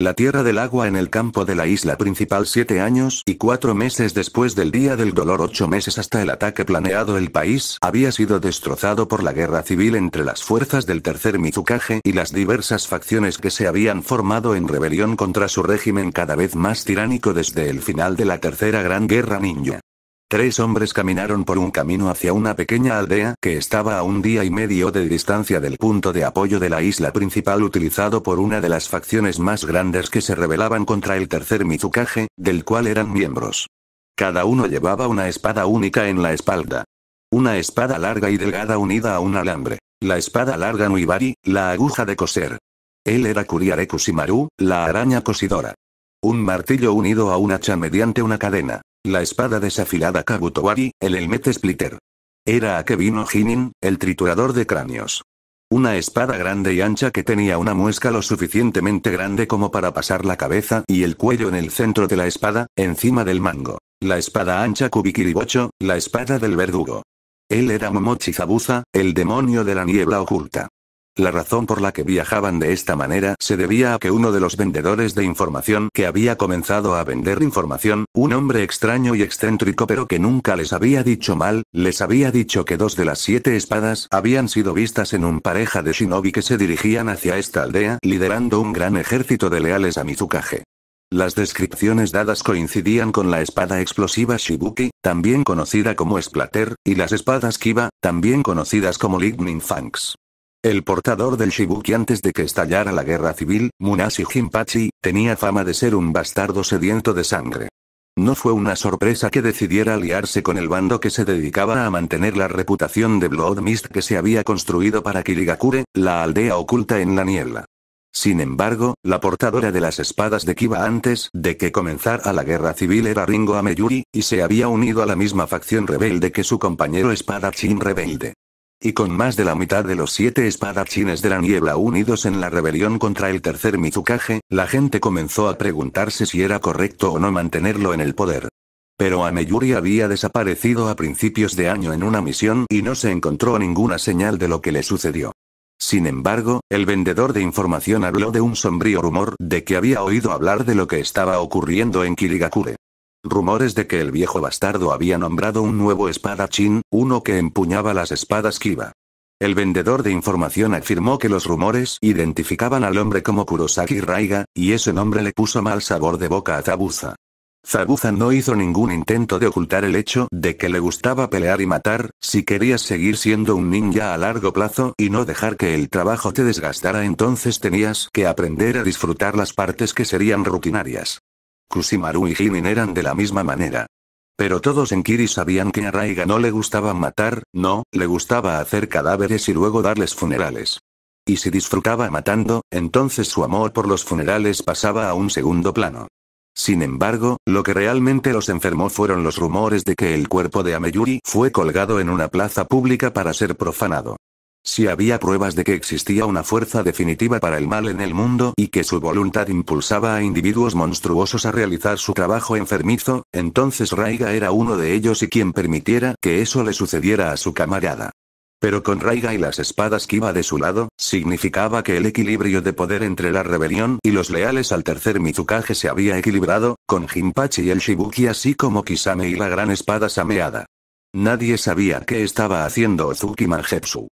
la Tierra del Agua en el campo de la isla principal siete años y cuatro meses después del Día del Dolor ocho meses hasta el ataque planeado el país había sido destrozado por la guerra civil entre las fuerzas del tercer Mizukage y las diversas facciones que se habían formado en rebelión contra su régimen cada vez más tiránico desde el final de la tercera gran guerra ninja. Tres hombres caminaron por un camino hacia una pequeña aldea que estaba a un día y medio de distancia del punto de apoyo de la isla principal utilizado por una de las facciones más grandes que se rebelaban contra el tercer Mizukage, del cual eran miembros. Cada uno llevaba una espada única en la espalda. Una espada larga y delgada unida a un alambre. La espada larga Nuibari, la aguja de coser. Él era Kuriare Kusimaru, la araña cosidora. Un martillo unido a un hacha mediante una cadena. La espada desafilada Kabutowari, el Helmet Splitter. Era a que vino Hinin, el triturador de cráneos. Una espada grande y ancha que tenía una muesca lo suficientemente grande como para pasar la cabeza y el cuello en el centro de la espada, encima del mango. La espada ancha Kubikiribocho, la espada del verdugo. Él era Momochi el demonio de la niebla oculta. La razón por la que viajaban de esta manera se debía a que uno de los vendedores de información que había comenzado a vender información, un hombre extraño y excéntrico pero que nunca les había dicho mal, les había dicho que dos de las siete espadas habían sido vistas en un pareja de shinobi que se dirigían hacia esta aldea liderando un gran ejército de leales a Mizukage. Las descripciones dadas coincidían con la espada explosiva Shibuki, también conocida como Splatter, y las espadas Kiba, también conocidas como Lightning Fangs. El portador del Shibuki antes de que estallara la guerra civil, Munashi Jinpachi, tenía fama de ser un bastardo sediento de sangre. No fue una sorpresa que decidiera aliarse con el bando que se dedicaba a mantener la reputación de Blood Mist que se había construido para Kirigakure, la aldea oculta en la niebla. Sin embargo, la portadora de las espadas de Kiba antes de que comenzara la guerra civil era Ringo Ameyuri, y se había unido a la misma facción rebelde que su compañero espadachín rebelde. Y con más de la mitad de los siete espadachines de la niebla unidos en la rebelión contra el tercer Mizukage, la gente comenzó a preguntarse si era correcto o no mantenerlo en el poder. Pero Ameyuri había desaparecido a principios de año en una misión y no se encontró ninguna señal de lo que le sucedió. Sin embargo, el vendedor de información habló de un sombrío rumor de que había oído hablar de lo que estaba ocurriendo en Kirigakure. Rumores de que el viejo bastardo había nombrado un nuevo espadachín, uno que empuñaba las espadas Kiba. El vendedor de información afirmó que los rumores identificaban al hombre como Kurosaki Raiga, y ese nombre le puso mal sabor de boca a Zabuza. Zabuza no hizo ningún intento de ocultar el hecho de que le gustaba pelear y matar, si querías seguir siendo un ninja a largo plazo y no dejar que el trabajo te desgastara entonces tenías que aprender a disfrutar las partes que serían rutinarias. Kusimaru y Jimin eran de la misma manera. Pero todos en Kiri sabían que a Raiga no le gustaba matar, no, le gustaba hacer cadáveres y luego darles funerales. Y si disfrutaba matando, entonces su amor por los funerales pasaba a un segundo plano. Sin embargo, lo que realmente los enfermó fueron los rumores de que el cuerpo de Ameyuri fue colgado en una plaza pública para ser profanado. Si había pruebas de que existía una fuerza definitiva para el mal en el mundo y que su voluntad impulsaba a individuos monstruosos a realizar su trabajo enfermizo, entonces Raiga era uno de ellos y quien permitiera que eso le sucediera a su camarada. Pero con Raiga y las espadas que iba de su lado, significaba que el equilibrio de poder entre la rebelión y los leales al tercer Mizukage se había equilibrado, con Jinpachi y el Shibuki así como Kisame y la gran espada sameada. Nadie sabía qué estaba haciendo Ozuki Manjepsu.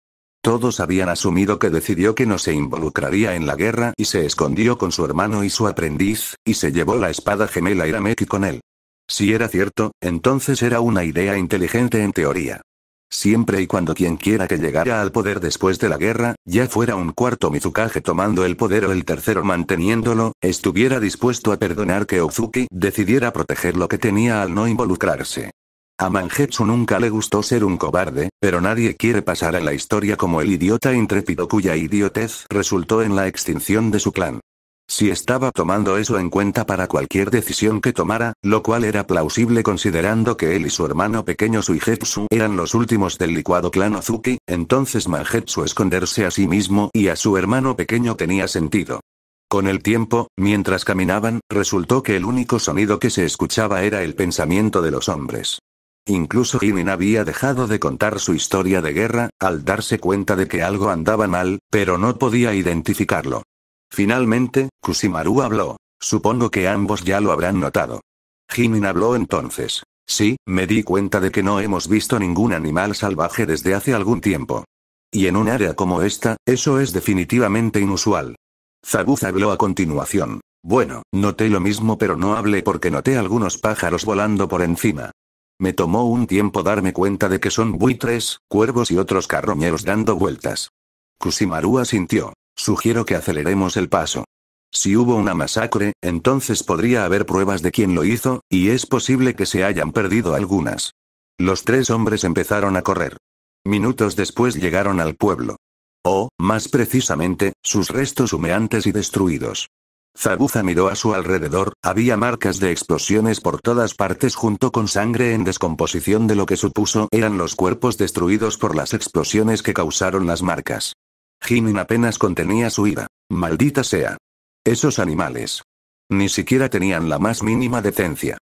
Todos habían asumido que decidió que no se involucraría en la guerra y se escondió con su hermano y su aprendiz, y se llevó la espada gemela Irameki con él. Si era cierto, entonces era una idea inteligente en teoría. Siempre y cuando quien quiera que llegara al poder después de la guerra, ya fuera un cuarto Mizukage tomando el poder o el tercero manteniéndolo, estuviera dispuesto a perdonar que Ozuki decidiera proteger lo que tenía al no involucrarse. A Mangetsu nunca le gustó ser un cobarde, pero nadie quiere pasar a la historia como el idiota intrépido cuya idiotez resultó en la extinción de su clan. Si estaba tomando eso en cuenta para cualquier decisión que tomara, lo cual era plausible considerando que él y su hermano pequeño Suigetsu eran los últimos del licuado clan Ozuki, entonces Mangetsu esconderse a sí mismo y a su hermano pequeño tenía sentido. Con el tiempo, mientras caminaban, resultó que el único sonido que se escuchaba era el pensamiento de los hombres. Incluso Jimin había dejado de contar su historia de guerra, al darse cuenta de que algo andaba mal, pero no podía identificarlo. Finalmente, Kusimaru habló. Supongo que ambos ya lo habrán notado. Jimin habló entonces. Sí, me di cuenta de que no hemos visto ningún animal salvaje desde hace algún tiempo. Y en un área como esta, eso es definitivamente inusual. Zabuz habló a continuación. Bueno, noté lo mismo pero no hablé porque noté algunos pájaros volando por encima. Me tomó un tiempo darme cuenta de que son buitres, cuervos y otros carroñeros dando vueltas. Kusimaru asintió. Sugiero que aceleremos el paso. Si hubo una masacre, entonces podría haber pruebas de quién lo hizo, y es posible que se hayan perdido algunas. Los tres hombres empezaron a correr. Minutos después llegaron al pueblo. O, oh, más precisamente, sus restos humeantes y destruidos. Zabuza miró a su alrededor, había marcas de explosiones por todas partes junto con sangre en descomposición de lo que supuso eran los cuerpos destruidos por las explosiones que causaron las marcas. Jimin apenas contenía su ira. Maldita sea. Esos animales. Ni siquiera tenían la más mínima decencia.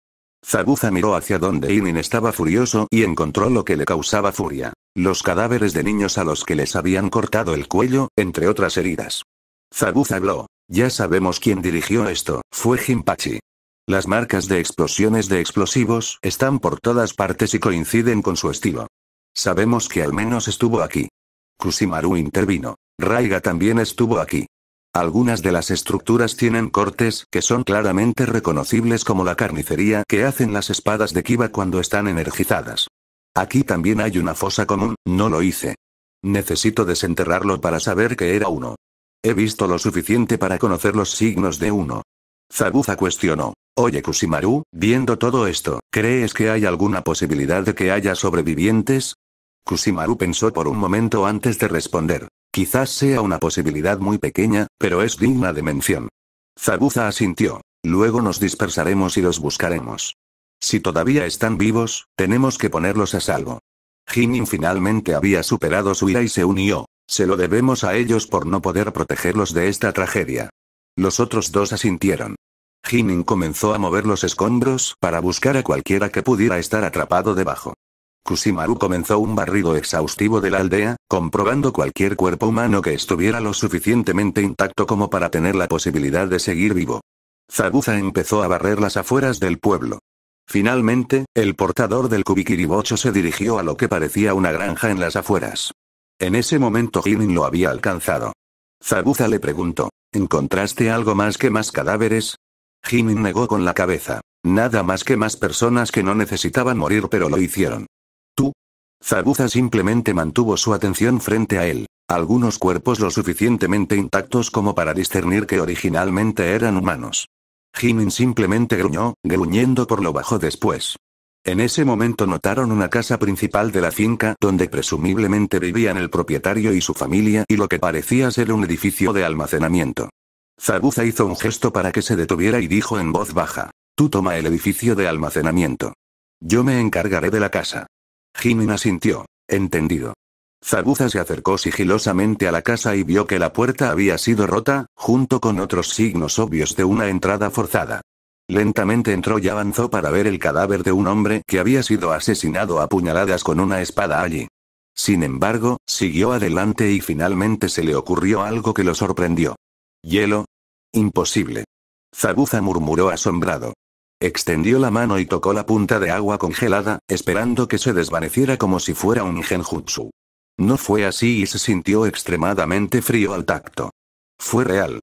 Zabuza miró hacia donde Inin estaba furioso y encontró lo que le causaba furia. Los cadáveres de niños a los que les habían cortado el cuello, entre otras heridas. Zabuza habló. Ya sabemos quién dirigió esto, fue Jimpachi. Las marcas de explosiones de explosivos están por todas partes y coinciden con su estilo. Sabemos que al menos estuvo aquí. Kusimaru intervino. Raiga también estuvo aquí. Algunas de las estructuras tienen cortes que son claramente reconocibles como la carnicería que hacen las espadas de Kiba cuando están energizadas. Aquí también hay una fosa común, no lo hice. Necesito desenterrarlo para saber que era uno. He visto lo suficiente para conocer los signos de uno. Zabuza cuestionó. Oye Kusimaru, viendo todo esto, ¿crees que hay alguna posibilidad de que haya sobrevivientes? Kusimaru pensó por un momento antes de responder. Quizás sea una posibilidad muy pequeña, pero es digna de mención. Zabuza asintió. Luego nos dispersaremos y los buscaremos. Si todavía están vivos, tenemos que ponerlos a salvo. Jinin finalmente había superado su ira y se unió. Se lo debemos a ellos por no poder protegerlos de esta tragedia. Los otros dos asintieron. Jinin comenzó a mover los escombros para buscar a cualquiera que pudiera estar atrapado debajo. Kusimaru comenzó un barrido exhaustivo de la aldea, comprobando cualquier cuerpo humano que estuviera lo suficientemente intacto como para tener la posibilidad de seguir vivo. Zabuza empezó a barrer las afueras del pueblo. Finalmente, el portador del Kubikiribocho se dirigió a lo que parecía una granja en las afueras. En ese momento Jinin lo había alcanzado. Zabuza le preguntó, ¿encontraste algo más que más cadáveres? Jinin negó con la cabeza. Nada más que más personas que no necesitaban morir pero lo hicieron. ¿Tú? Zabuza simplemente mantuvo su atención frente a él. Algunos cuerpos lo suficientemente intactos como para discernir que originalmente eran humanos. Jimin simplemente gruñó, gruñendo por lo bajo después. En ese momento notaron una casa principal de la finca donde presumiblemente vivían el propietario y su familia y lo que parecía ser un edificio de almacenamiento. Zabuza hizo un gesto para que se detuviera y dijo en voz baja. Tú toma el edificio de almacenamiento. Yo me encargaré de la casa. Jimena sintió, Entendido. Zabuza se acercó sigilosamente a la casa y vio que la puerta había sido rota, junto con otros signos obvios de una entrada forzada. Lentamente entró y avanzó para ver el cadáver de un hombre que había sido asesinado a puñaladas con una espada allí. Sin embargo, siguió adelante y finalmente se le ocurrió algo que lo sorprendió. ¿Hielo? Imposible. Zabuza murmuró asombrado. Extendió la mano y tocó la punta de agua congelada, esperando que se desvaneciera como si fuera un genjutsu. No fue así y se sintió extremadamente frío al tacto. Fue real.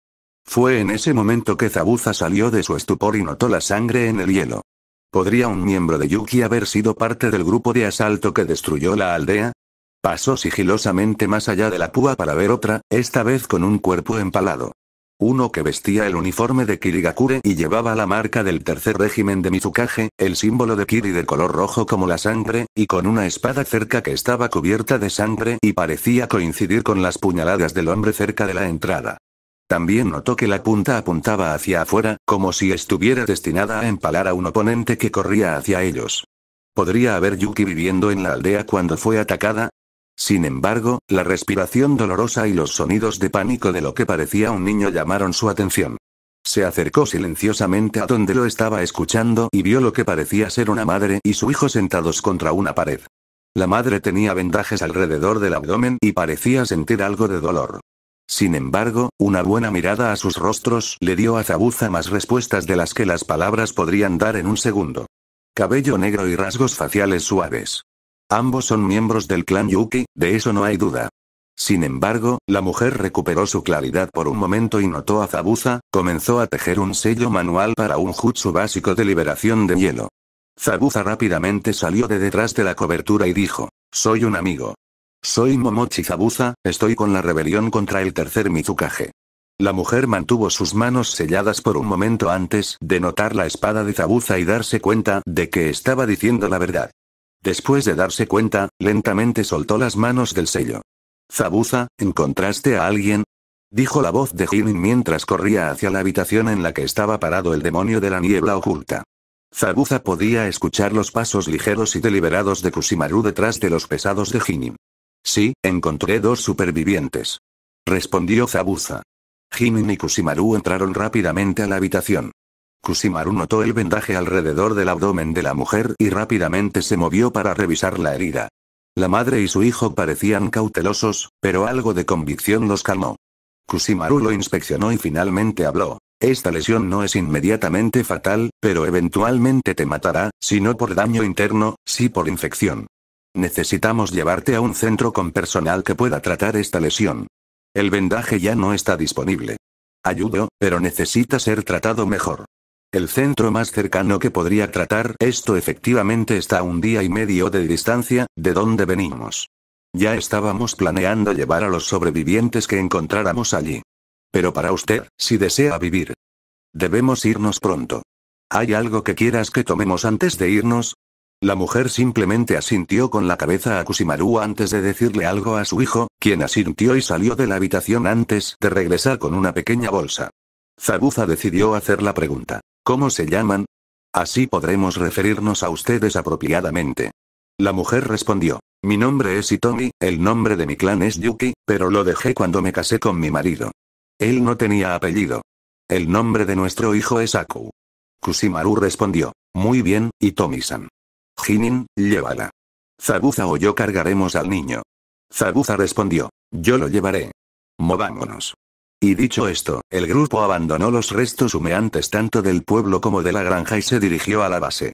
Fue en ese momento que Zabuza salió de su estupor y notó la sangre en el hielo. ¿Podría un miembro de Yuki haber sido parte del grupo de asalto que destruyó la aldea? Pasó sigilosamente más allá de la púa para ver otra, esta vez con un cuerpo empalado. Uno que vestía el uniforme de Kirigakure y llevaba la marca del tercer régimen de Mizukage, el símbolo de Kiri de color rojo como la sangre, y con una espada cerca que estaba cubierta de sangre y parecía coincidir con las puñaladas del hombre cerca de la entrada. También notó que la punta apuntaba hacia afuera, como si estuviera destinada a empalar a un oponente que corría hacia ellos. ¿Podría haber Yuki viviendo en la aldea cuando fue atacada? Sin embargo, la respiración dolorosa y los sonidos de pánico de lo que parecía un niño llamaron su atención. Se acercó silenciosamente a donde lo estaba escuchando y vio lo que parecía ser una madre y su hijo sentados contra una pared. La madre tenía vendajes alrededor del abdomen y parecía sentir algo de dolor. Sin embargo, una buena mirada a sus rostros le dio a Zabuza más respuestas de las que las palabras podrían dar en un segundo. Cabello negro y rasgos faciales suaves. Ambos son miembros del clan Yuki, de eso no hay duda. Sin embargo, la mujer recuperó su claridad por un momento y notó a Zabuza, comenzó a tejer un sello manual para un jutsu básico de liberación de hielo. Zabuza rápidamente salió de detrás de la cobertura y dijo, soy un amigo, soy Momochi Zabuza, estoy con la rebelión contra el tercer Mizukage. La mujer mantuvo sus manos selladas por un momento antes de notar la espada de Zabuza y darse cuenta de que estaba diciendo la verdad. Después de darse cuenta, lentamente soltó las manos del sello. Zabuza, ¿encontraste a alguien? Dijo la voz de Jinin mientras corría hacia la habitación en la que estaba parado el demonio de la niebla oculta. Zabuza podía escuchar los pasos ligeros y deliberados de Kusimaru detrás de los pesados de Jinin. Sí, encontré dos supervivientes. Respondió Zabuza. Jimin y Kusimaru entraron rápidamente a la habitación. Kusimaru notó el vendaje alrededor del abdomen de la mujer y rápidamente se movió para revisar la herida. La madre y su hijo parecían cautelosos, pero algo de convicción los calmó. Kusimaru lo inspeccionó y finalmente habló. Esta lesión no es inmediatamente fatal, pero eventualmente te matará, si no por daño interno, si por infección. Necesitamos llevarte a un centro con personal que pueda tratar esta lesión. El vendaje ya no está disponible. Ayudo, pero necesita ser tratado mejor. El centro más cercano que podría tratar esto efectivamente está a un día y medio de distancia, de donde venimos. Ya estábamos planeando llevar a los sobrevivientes que encontráramos allí. Pero para usted, si desea vivir. Debemos irnos pronto. ¿Hay algo que quieras que tomemos antes de irnos? La mujer simplemente asintió con la cabeza a Kusimaru antes de decirle algo a su hijo, quien asintió y salió de la habitación antes de regresar con una pequeña bolsa. Zabuza decidió hacer la pregunta. ¿Cómo se llaman? Así podremos referirnos a ustedes apropiadamente. La mujer respondió. Mi nombre es Itomi, el nombre de mi clan es Yuki, pero lo dejé cuando me casé con mi marido. Él no tenía apellido. El nombre de nuestro hijo es Aku. Kusimaru respondió. Muy bien, Itomi-san. Jinin, llévala. Zabuza o yo cargaremos al niño. Zabuza respondió, yo lo llevaré. Movámonos. Y dicho esto, el grupo abandonó los restos humeantes tanto del pueblo como de la granja y se dirigió a la base.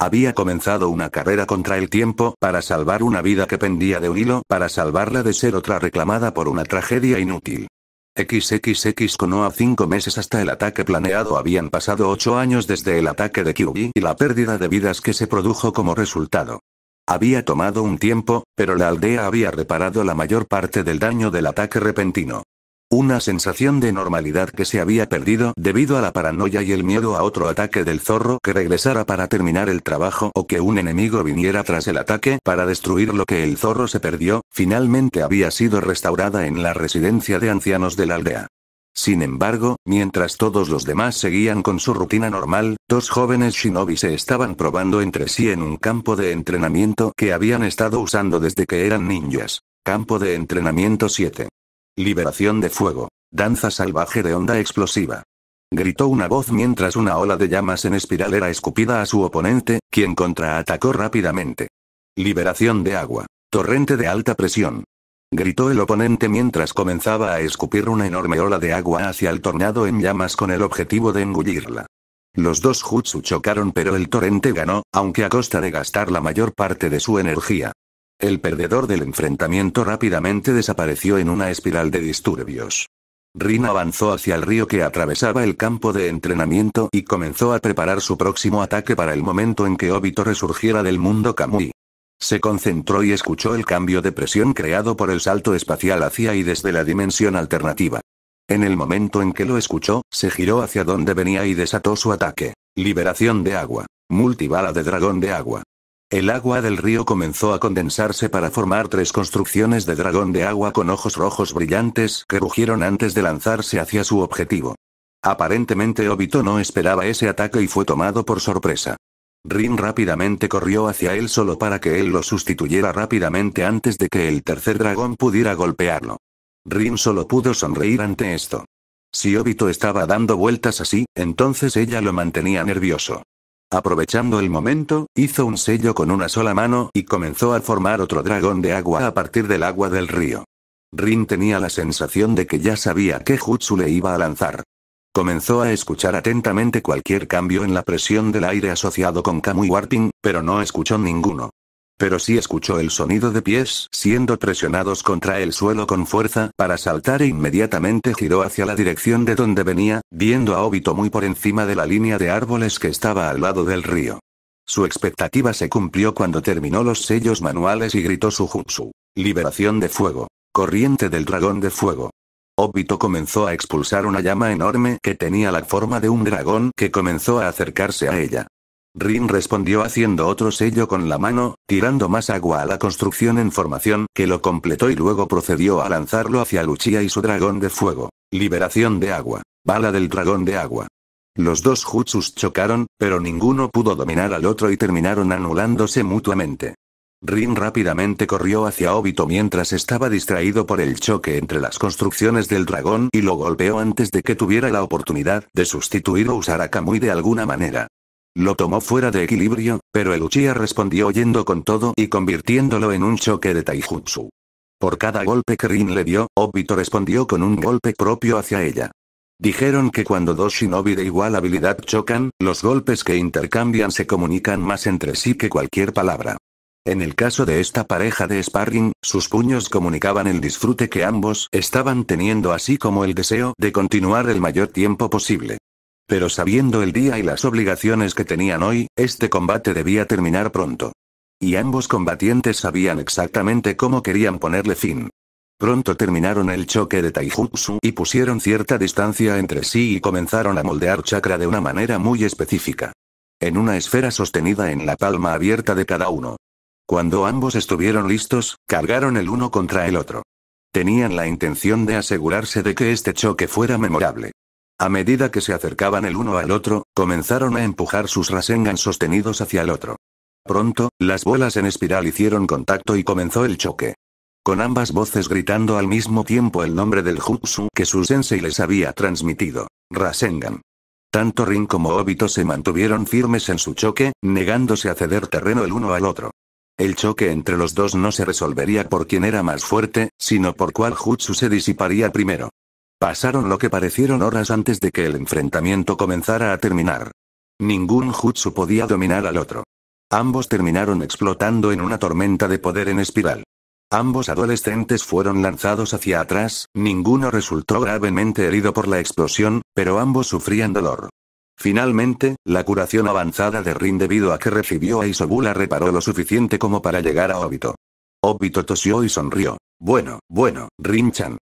Había comenzado una carrera contra el tiempo para salvar una vida que pendía de un hilo, para salvarla de ser otra reclamada por una tragedia inútil. XXX cono a 5 meses hasta el ataque planeado habían pasado 8 años desde el ataque de Kyubi y la pérdida de vidas que se produjo como resultado. Había tomado un tiempo, pero la aldea había reparado la mayor parte del daño del ataque repentino. Una sensación de normalidad que se había perdido debido a la paranoia y el miedo a otro ataque del zorro que regresara para terminar el trabajo o que un enemigo viniera tras el ataque para destruir lo que el zorro se perdió, finalmente había sido restaurada en la residencia de ancianos de la aldea. Sin embargo, mientras todos los demás seguían con su rutina normal, dos jóvenes shinobi se estaban probando entre sí en un campo de entrenamiento que habían estado usando desde que eran ninjas. Campo de entrenamiento 7. Liberación de fuego. Danza salvaje de onda explosiva. Gritó una voz mientras una ola de llamas en espiral era escupida a su oponente, quien contraatacó rápidamente. Liberación de agua. Torrente de alta presión. Gritó el oponente mientras comenzaba a escupir una enorme ola de agua hacia el tornado en llamas con el objetivo de engullirla. Los dos jutsu chocaron pero el torrente ganó, aunque a costa de gastar la mayor parte de su energía. El perdedor del enfrentamiento rápidamente desapareció en una espiral de disturbios. Rin avanzó hacia el río que atravesaba el campo de entrenamiento y comenzó a preparar su próximo ataque para el momento en que Obito resurgiera del mundo Kamui. Se concentró y escuchó el cambio de presión creado por el salto espacial hacia y desde la dimensión alternativa. En el momento en que lo escuchó, se giró hacia donde venía y desató su ataque. Liberación de agua. Multibala de dragón de agua. El agua del río comenzó a condensarse para formar tres construcciones de dragón de agua con ojos rojos brillantes que rugieron antes de lanzarse hacia su objetivo. Aparentemente Obito no esperaba ese ataque y fue tomado por sorpresa. Rin rápidamente corrió hacia él solo para que él lo sustituyera rápidamente antes de que el tercer dragón pudiera golpearlo. Rin solo pudo sonreír ante esto. Si Obito estaba dando vueltas así, entonces ella lo mantenía nervioso. Aprovechando el momento, hizo un sello con una sola mano y comenzó a formar otro dragón de agua a partir del agua del río. Rin tenía la sensación de que ya sabía qué jutsu le iba a lanzar. Comenzó a escuchar atentamente cualquier cambio en la presión del aire asociado con Kamui Warping, pero no escuchó ninguno. Pero sí escuchó el sonido de pies siendo presionados contra el suelo con fuerza para saltar e inmediatamente giró hacia la dirección de donde venía, viendo a Obito muy por encima de la línea de árboles que estaba al lado del río. Su expectativa se cumplió cuando terminó los sellos manuales y gritó su jutsu. Liberación de fuego. Corriente del dragón de fuego. Obito comenzó a expulsar una llama enorme que tenía la forma de un dragón que comenzó a acercarse a ella. Rin respondió haciendo otro sello con la mano, tirando más agua a la construcción en formación, que lo completó y luego procedió a lanzarlo hacia Luchia y su dragón de fuego. Liberación de agua. Bala del dragón de agua. Los dos Jutsus chocaron, pero ninguno pudo dominar al otro y terminaron anulándose mutuamente. Rin rápidamente corrió hacia Obito mientras estaba distraído por el choque entre las construcciones del dragón y lo golpeó antes de que tuviera la oportunidad de sustituir o usar a Kamui de alguna manera. Lo tomó fuera de equilibrio, pero el Uchiha respondió yendo con todo y convirtiéndolo en un choque de taijutsu. Por cada golpe que Rin le dio, Obito respondió con un golpe propio hacia ella. Dijeron que cuando dos shinobi de igual habilidad chocan, los golpes que intercambian se comunican más entre sí que cualquier palabra. En el caso de esta pareja de sparring, sus puños comunicaban el disfrute que ambos estaban teniendo así como el deseo de continuar el mayor tiempo posible. Pero sabiendo el día y las obligaciones que tenían hoy, este combate debía terminar pronto. Y ambos combatientes sabían exactamente cómo querían ponerle fin. Pronto terminaron el choque de Taijutsu y pusieron cierta distancia entre sí y comenzaron a moldear chakra de una manera muy específica. En una esfera sostenida en la palma abierta de cada uno. Cuando ambos estuvieron listos, cargaron el uno contra el otro. Tenían la intención de asegurarse de que este choque fuera memorable. A medida que se acercaban el uno al otro, comenzaron a empujar sus Rasengan sostenidos hacia el otro. Pronto, las bolas en espiral hicieron contacto y comenzó el choque. Con ambas voces gritando al mismo tiempo el nombre del Jutsu que su sensei les había transmitido. Rasengan. Tanto Rin como Obito se mantuvieron firmes en su choque, negándose a ceder terreno el uno al otro. El choque entre los dos no se resolvería por quién era más fuerte, sino por cuál Jutsu se disiparía primero. Pasaron lo que parecieron horas antes de que el enfrentamiento comenzara a terminar. Ningún jutsu podía dominar al otro. Ambos terminaron explotando en una tormenta de poder en espiral. Ambos adolescentes fueron lanzados hacia atrás, ninguno resultó gravemente herido por la explosión, pero ambos sufrían dolor. Finalmente, la curación avanzada de Rin debido a que recibió a Isobula reparó lo suficiente como para llegar a Obito. Obito tosió y sonrió. Bueno, bueno, Rin-chan.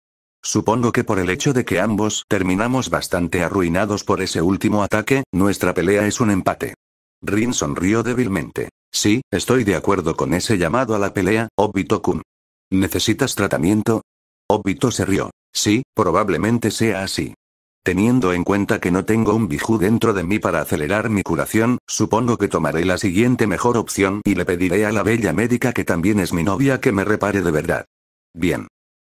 Supongo que por el hecho de que ambos terminamos bastante arruinados por ese último ataque, nuestra pelea es un empate. Rin sonrió débilmente. Sí, estoy de acuerdo con ese llamado a la pelea, Obito-kun. ¿Necesitas tratamiento? Obito se rió. Sí, probablemente sea así. Teniendo en cuenta que no tengo un biju dentro de mí para acelerar mi curación, supongo que tomaré la siguiente mejor opción y le pediré a la bella médica que también es mi novia que me repare de verdad. Bien.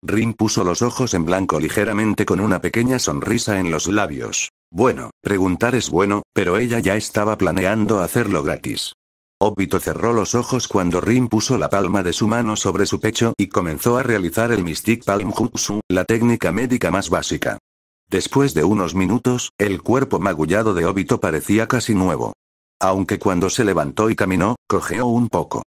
Rin puso los ojos en blanco ligeramente con una pequeña sonrisa en los labios. Bueno, preguntar es bueno, pero ella ya estaba planeando hacerlo gratis. Obito cerró los ojos cuando Rin puso la palma de su mano sobre su pecho y comenzó a realizar el Mystic Palm Jutsu, la técnica médica más básica. Después de unos minutos, el cuerpo magullado de Obito parecía casi nuevo. Aunque cuando se levantó y caminó, cojeó un poco.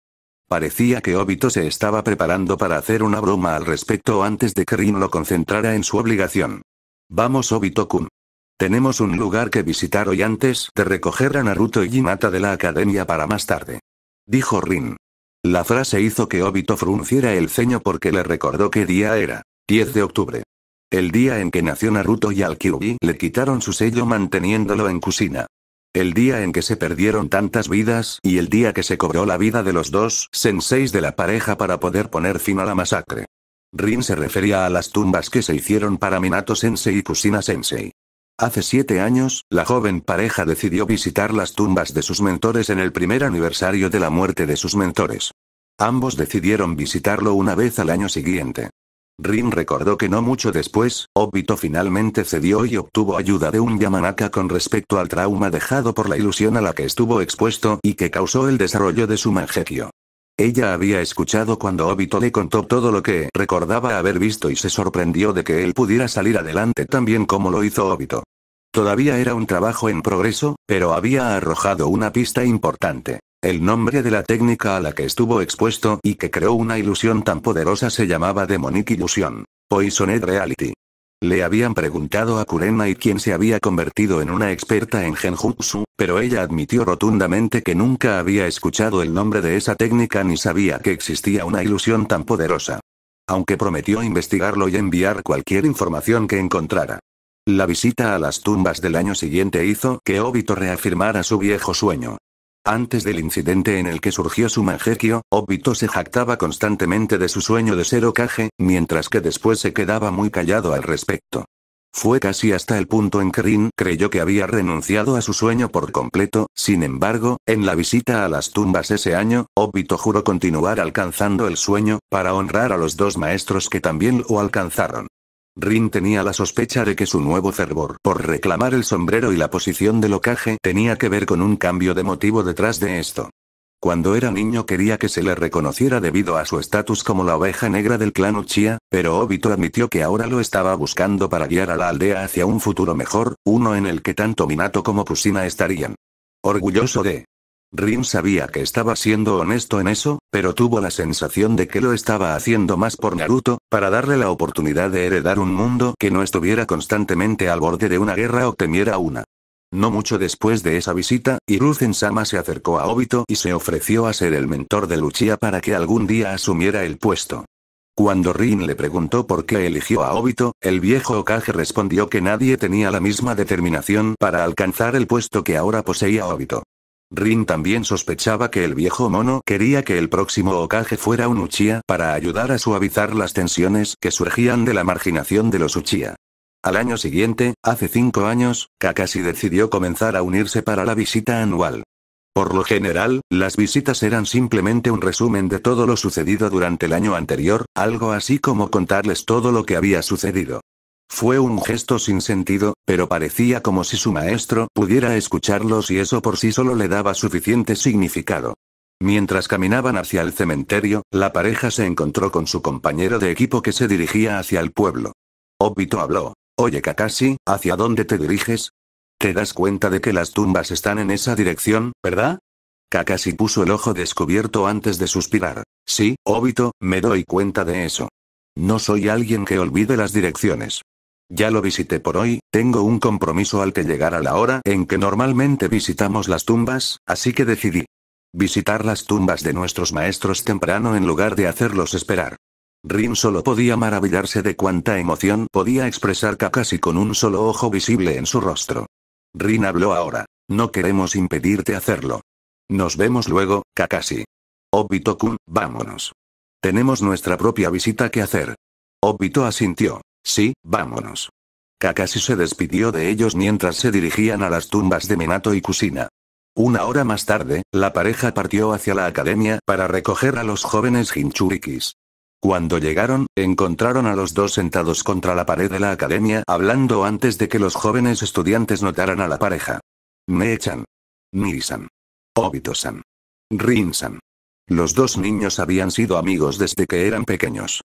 Parecía que Obito se estaba preparando para hacer una broma al respecto antes de que Rin lo concentrara en su obligación. Vamos Obito-kun. Tenemos un lugar que visitar hoy antes de recoger a Naruto y Hinata de la academia para más tarde. Dijo Rin. La frase hizo que Obito frunciera el ceño porque le recordó qué día era. 10 de octubre. El día en que nació Naruto y al Kyuubi le quitaron su sello manteniéndolo en Kusina. El día en que se perdieron tantas vidas y el día que se cobró la vida de los dos senseis de la pareja para poder poner fin a la masacre. Rin se refería a las tumbas que se hicieron para Minato Sensei y Kusina Sensei. Hace siete años, la joven pareja decidió visitar las tumbas de sus mentores en el primer aniversario de la muerte de sus mentores. Ambos decidieron visitarlo una vez al año siguiente. Rin recordó que no mucho después, Obito finalmente cedió y obtuvo ayuda de un Yamanaka con respecto al trauma dejado por la ilusión a la que estuvo expuesto y que causó el desarrollo de su manjequio. Ella había escuchado cuando Obito le contó todo lo que recordaba haber visto y se sorprendió de que él pudiera salir adelante tan bien como lo hizo Obito. Todavía era un trabajo en progreso, pero había arrojado una pista importante. El nombre de la técnica a la que estuvo expuesto y que creó una ilusión tan poderosa se llamaba Demonic Illusion. Poisoned Reality. Le habían preguntado a Kurenai quien se había convertido en una experta en genjutsu, pero ella admitió rotundamente que nunca había escuchado el nombre de esa técnica ni sabía que existía una ilusión tan poderosa. Aunque prometió investigarlo y enviar cualquier información que encontrara. La visita a las tumbas del año siguiente hizo que Obito reafirmara su viejo sueño. Antes del incidente en el que surgió su manjequio, Obito se jactaba constantemente de su sueño de ser ocaje, mientras que después se quedaba muy callado al respecto. Fue casi hasta el punto en que Rin creyó que había renunciado a su sueño por completo, sin embargo, en la visita a las tumbas ese año, Obito juró continuar alcanzando el sueño, para honrar a los dos maestros que también lo alcanzaron. Rin tenía la sospecha de que su nuevo fervor por reclamar el sombrero y la posición de locaje tenía que ver con un cambio de motivo detrás de esto. Cuando era niño quería que se le reconociera debido a su estatus como la oveja negra del clan Uchiha, pero Obito admitió que ahora lo estaba buscando para guiar a la aldea hacia un futuro mejor, uno en el que tanto Minato como Kusina estarían. Orgulloso de Rin sabía que estaba siendo honesto en eso, pero tuvo la sensación de que lo estaba haciendo más por Naruto, para darle la oportunidad de heredar un mundo que no estuviera constantemente al borde de una guerra o temiera una. No mucho después de esa visita, Hiruzen-sama se acercó a Obito y se ofreció a ser el mentor de Luchia para que algún día asumiera el puesto. Cuando Rin le preguntó por qué eligió a Obito, el viejo Okage respondió que nadie tenía la misma determinación para alcanzar el puesto que ahora poseía Obito. Rin también sospechaba que el viejo mono quería que el próximo Okage fuera un Uchiha para ayudar a suavizar las tensiones que surgían de la marginación de los Uchiha. Al año siguiente, hace cinco años, Kakashi decidió comenzar a unirse para la visita anual. Por lo general, las visitas eran simplemente un resumen de todo lo sucedido durante el año anterior, algo así como contarles todo lo que había sucedido. Fue un gesto sin sentido, pero parecía como si su maestro pudiera escucharlos y eso por sí solo le daba suficiente significado. Mientras caminaban hacia el cementerio, la pareja se encontró con su compañero de equipo que se dirigía hacia el pueblo. Obito habló. Oye Kakashi, ¿hacia dónde te diriges? ¿Te das cuenta de que las tumbas están en esa dirección, verdad? Kakashi puso el ojo descubierto antes de suspirar. Sí, Obito, me doy cuenta de eso. No soy alguien que olvide las direcciones. Ya lo visité por hoy, tengo un compromiso al que llegar a la hora en que normalmente visitamos las tumbas, así que decidí visitar las tumbas de nuestros maestros temprano en lugar de hacerlos esperar. Rin solo podía maravillarse de cuánta emoción podía expresar Kakashi con un solo ojo visible en su rostro. Rin habló ahora. No queremos impedirte hacerlo. Nos vemos luego, Kakashi. Obito-kun, vámonos. Tenemos nuestra propia visita que hacer. Obito asintió. Sí, vámonos. Kakashi se despidió de ellos mientras se dirigían a las tumbas de Minato y Kusina. Una hora más tarde, la pareja partió hacia la academia para recoger a los jóvenes Hinchurikis. Cuando llegaron, encontraron a los dos sentados contra la pared de la academia hablando antes de que los jóvenes estudiantes notaran a la pareja. Nechan, chan san Obito-san. Los dos niños habían sido amigos desde que eran pequeños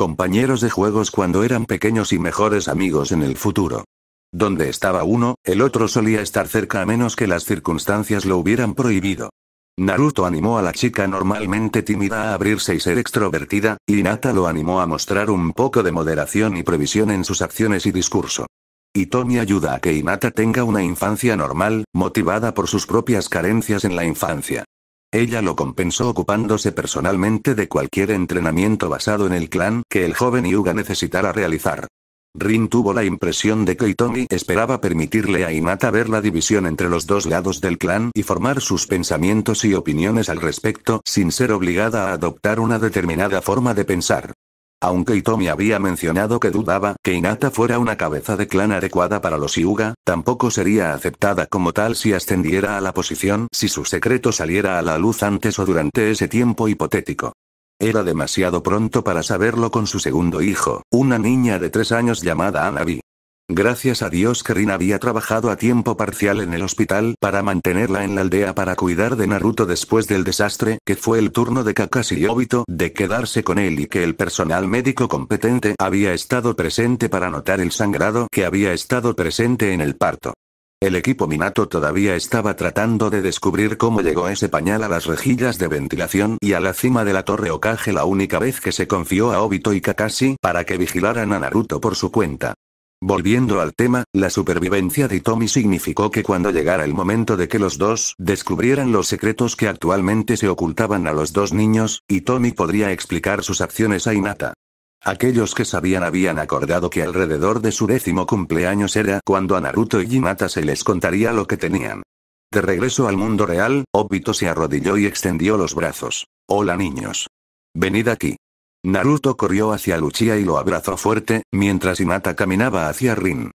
compañeros de juegos cuando eran pequeños y mejores amigos en el futuro. Donde estaba uno, el otro solía estar cerca a menos que las circunstancias lo hubieran prohibido. Naruto animó a la chica normalmente tímida a abrirse y ser extrovertida, y Inata lo animó a mostrar un poco de moderación y previsión en sus acciones y discurso. Itomi ayuda a que Inata tenga una infancia normal, motivada por sus propias carencias en la infancia. Ella lo compensó ocupándose personalmente de cualquier entrenamiento basado en el clan que el joven Yuga necesitara realizar. Rin tuvo la impresión de que Itomi esperaba permitirle a Inata ver la división entre los dos lados del clan y formar sus pensamientos y opiniones al respecto sin ser obligada a adoptar una determinada forma de pensar. Aunque Itomi había mencionado que dudaba que Inata fuera una cabeza de clan adecuada para los Yuga, tampoco sería aceptada como tal si ascendiera a la posición si su secreto saliera a la luz antes o durante ese tiempo hipotético. Era demasiado pronto para saberlo con su segundo hijo, una niña de tres años llamada Anabi. Gracias a Dios que Rin había trabajado a tiempo parcial en el hospital para mantenerla en la aldea para cuidar de Naruto después del desastre, que fue el turno de Kakashi y Obito de quedarse con él y que el personal médico competente había estado presente para notar el sangrado que había estado presente en el parto. El equipo Minato todavía estaba tratando de descubrir cómo llegó ese pañal a las rejillas de ventilación y a la cima de la torre Okage la única vez que se confió a Obito y Kakashi para que vigilaran a Naruto por su cuenta. Volviendo al tema, la supervivencia de Tommy significó que cuando llegara el momento de que los dos descubrieran los secretos que actualmente se ocultaban a los dos niños, y Tommy podría explicar sus acciones a Inata. Aquellos que sabían habían acordado que alrededor de su décimo cumpleaños era cuando a Naruto y Hinata se les contaría lo que tenían. De regreso al mundo real, Obito se arrodilló y extendió los brazos. Hola niños. Venid aquí. Naruto corrió hacia Luchia y lo abrazó fuerte, mientras Hinata caminaba hacia Rin.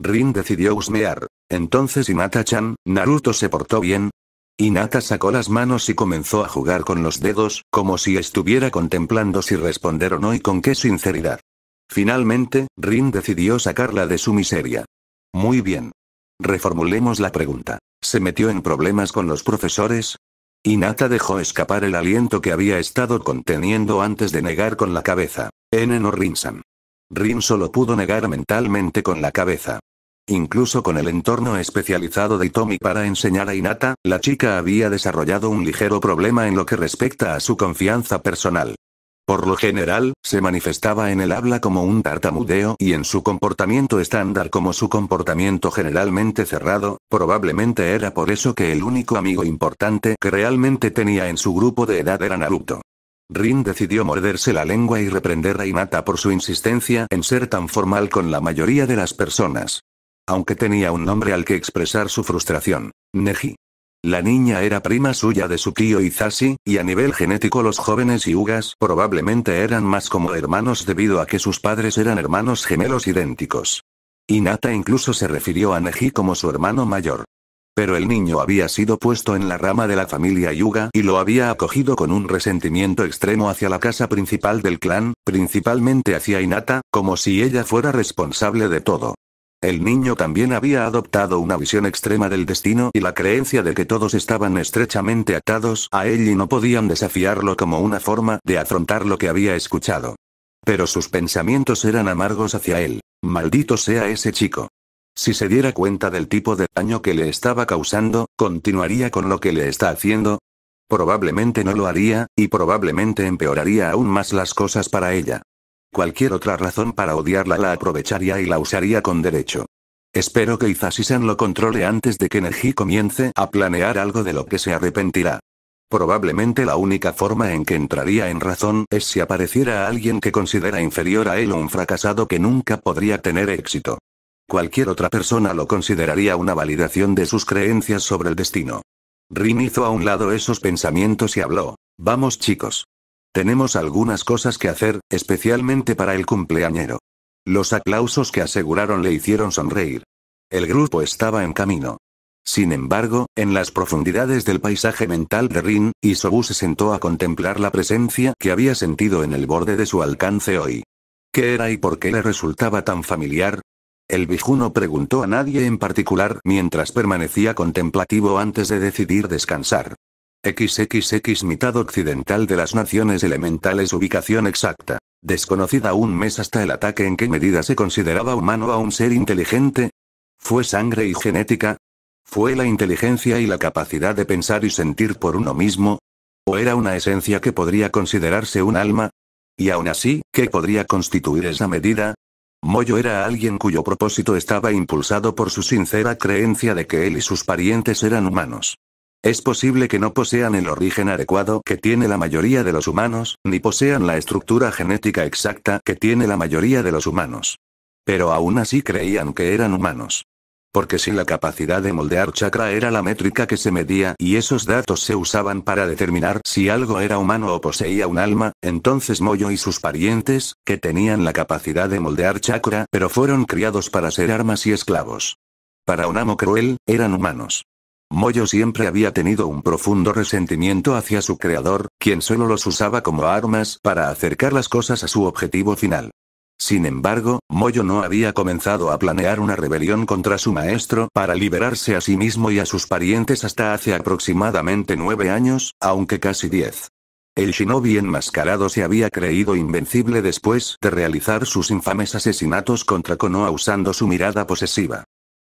Rin decidió husmear. Entonces Hinata-chan, ¿Naruto se portó bien? Inata sacó las manos y comenzó a jugar con los dedos, como si estuviera contemplando si responder o no y con qué sinceridad. Finalmente, Rin decidió sacarla de su miseria. Muy bien. Reformulemos la pregunta. ¿Se metió en problemas con los profesores? Inata dejó escapar el aliento que había estado conteniendo antes de negar con la cabeza. N no Rinsan. Rin solo pudo negar mentalmente con la cabeza. Incluso con el entorno especializado de Itomi para enseñar a Inata, la chica había desarrollado un ligero problema en lo que respecta a su confianza personal. Por lo general, se manifestaba en el habla como un tartamudeo y en su comportamiento estándar como su comportamiento generalmente cerrado, probablemente era por eso que el único amigo importante que realmente tenía en su grupo de edad era Naruto. Rin decidió morderse la lengua y reprender a Hinata por su insistencia en ser tan formal con la mayoría de las personas. Aunque tenía un nombre al que expresar su frustración, Neji. La niña era prima suya de su tío Izashi, y a nivel genético los jóvenes Yugas probablemente eran más como hermanos debido a que sus padres eran hermanos gemelos idénticos. Inata incluso se refirió a Neji como su hermano mayor. Pero el niño había sido puesto en la rama de la familia Yuga y lo había acogido con un resentimiento extremo hacia la casa principal del clan, principalmente hacia Inata, como si ella fuera responsable de todo. El niño también había adoptado una visión extrema del destino y la creencia de que todos estaban estrechamente atados a él y no podían desafiarlo como una forma de afrontar lo que había escuchado. Pero sus pensamientos eran amargos hacia él. Maldito sea ese chico. Si se diera cuenta del tipo de daño que le estaba causando, ¿continuaría con lo que le está haciendo? Probablemente no lo haría, y probablemente empeoraría aún más las cosas para ella. Cualquier otra razón para odiarla la aprovecharía y la usaría con derecho. Espero que Izasisan lo controle antes de que Neji comience a planear algo de lo que se arrepentirá. Probablemente la única forma en que entraría en razón es si apareciera alguien que considera inferior a él o un fracasado que nunca podría tener éxito. Cualquier otra persona lo consideraría una validación de sus creencias sobre el destino. Rin hizo a un lado esos pensamientos y habló. Vamos chicos, tenemos algunas cosas que hacer, especialmente para el cumpleañero. Los aplausos que aseguraron le hicieron sonreír. El grupo estaba en camino. Sin embargo, en las profundidades del paisaje mental de Rin, Isobu se sentó a contemplar la presencia que había sentido en el borde de su alcance hoy. ¿Qué era y por qué le resultaba tan familiar? El bijuno no preguntó a nadie en particular mientras permanecía contemplativo antes de decidir descansar. XXX mitad occidental de las naciones elementales ubicación exacta. Desconocida un mes hasta el ataque en qué medida se consideraba humano a un ser inteligente. ¿Fue sangre y genética? ¿Fue la inteligencia y la capacidad de pensar y sentir por uno mismo? ¿O era una esencia que podría considerarse un alma? Y aún así, ¿qué podría constituir esa medida? Moyo era alguien cuyo propósito estaba impulsado por su sincera creencia de que él y sus parientes eran humanos. Es posible que no posean el origen adecuado que tiene la mayoría de los humanos, ni posean la estructura genética exacta que tiene la mayoría de los humanos. Pero aún así creían que eran humanos. Porque si la capacidad de moldear chakra era la métrica que se medía y esos datos se usaban para determinar si algo era humano o poseía un alma, entonces Moyo y sus parientes, que tenían la capacidad de moldear chakra pero fueron criados para ser armas y esclavos. Para un amo cruel, eran humanos. Moyo siempre había tenido un profundo resentimiento hacia su creador, quien solo los usaba como armas para acercar las cosas a su objetivo final. Sin embargo, Moyo no había comenzado a planear una rebelión contra su maestro para liberarse a sí mismo y a sus parientes hasta hace aproximadamente nueve años, aunque casi diez. El shinobi enmascarado se había creído invencible después de realizar sus infames asesinatos contra Konoha usando su mirada posesiva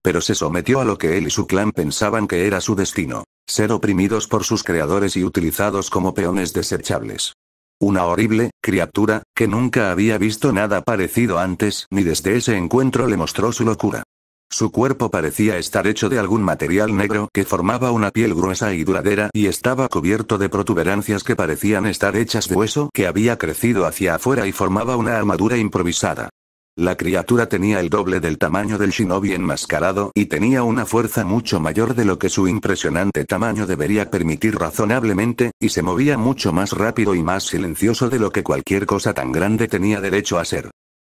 pero se sometió a lo que él y su clan pensaban que era su destino, ser oprimidos por sus creadores y utilizados como peones desechables. Una horrible criatura, que nunca había visto nada parecido antes ni desde ese encuentro le mostró su locura. Su cuerpo parecía estar hecho de algún material negro que formaba una piel gruesa y duradera y estaba cubierto de protuberancias que parecían estar hechas de hueso que había crecido hacia afuera y formaba una armadura improvisada. La criatura tenía el doble del tamaño del shinobi enmascarado y tenía una fuerza mucho mayor de lo que su impresionante tamaño debería permitir razonablemente, y se movía mucho más rápido y más silencioso de lo que cualquier cosa tan grande tenía derecho a ser.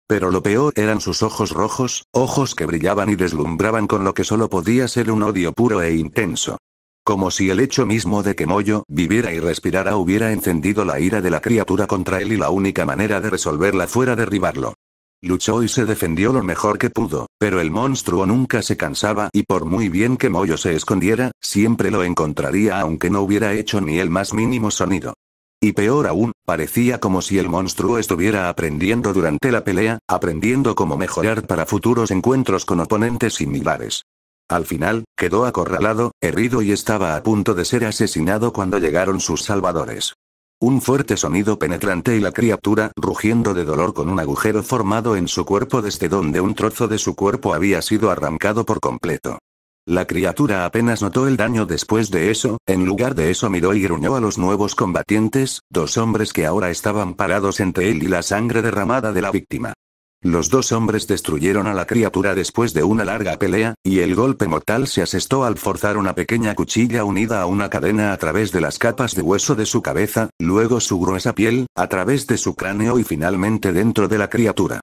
Pero lo peor eran sus ojos rojos, ojos que brillaban y deslumbraban con lo que solo podía ser un odio puro e intenso. Como si el hecho mismo de que Moyo viviera y respirara hubiera encendido la ira de la criatura contra él y la única manera de resolverla fuera derribarlo. Luchó y se defendió lo mejor que pudo, pero el monstruo nunca se cansaba y por muy bien que Moyo se escondiera, siempre lo encontraría aunque no hubiera hecho ni el más mínimo sonido. Y peor aún, parecía como si el monstruo estuviera aprendiendo durante la pelea, aprendiendo cómo mejorar para futuros encuentros con oponentes similares. Al final, quedó acorralado, herido y estaba a punto de ser asesinado cuando llegaron sus salvadores. Un fuerte sonido penetrante y la criatura rugiendo de dolor con un agujero formado en su cuerpo desde donde un trozo de su cuerpo había sido arrancado por completo. La criatura apenas notó el daño después de eso, en lugar de eso miró y gruñó a los nuevos combatientes, dos hombres que ahora estaban parados entre él y la sangre derramada de la víctima. Los dos hombres destruyeron a la criatura después de una larga pelea, y el golpe mortal se asestó al forzar una pequeña cuchilla unida a una cadena a través de las capas de hueso de su cabeza, luego su gruesa piel, a través de su cráneo y finalmente dentro de la criatura.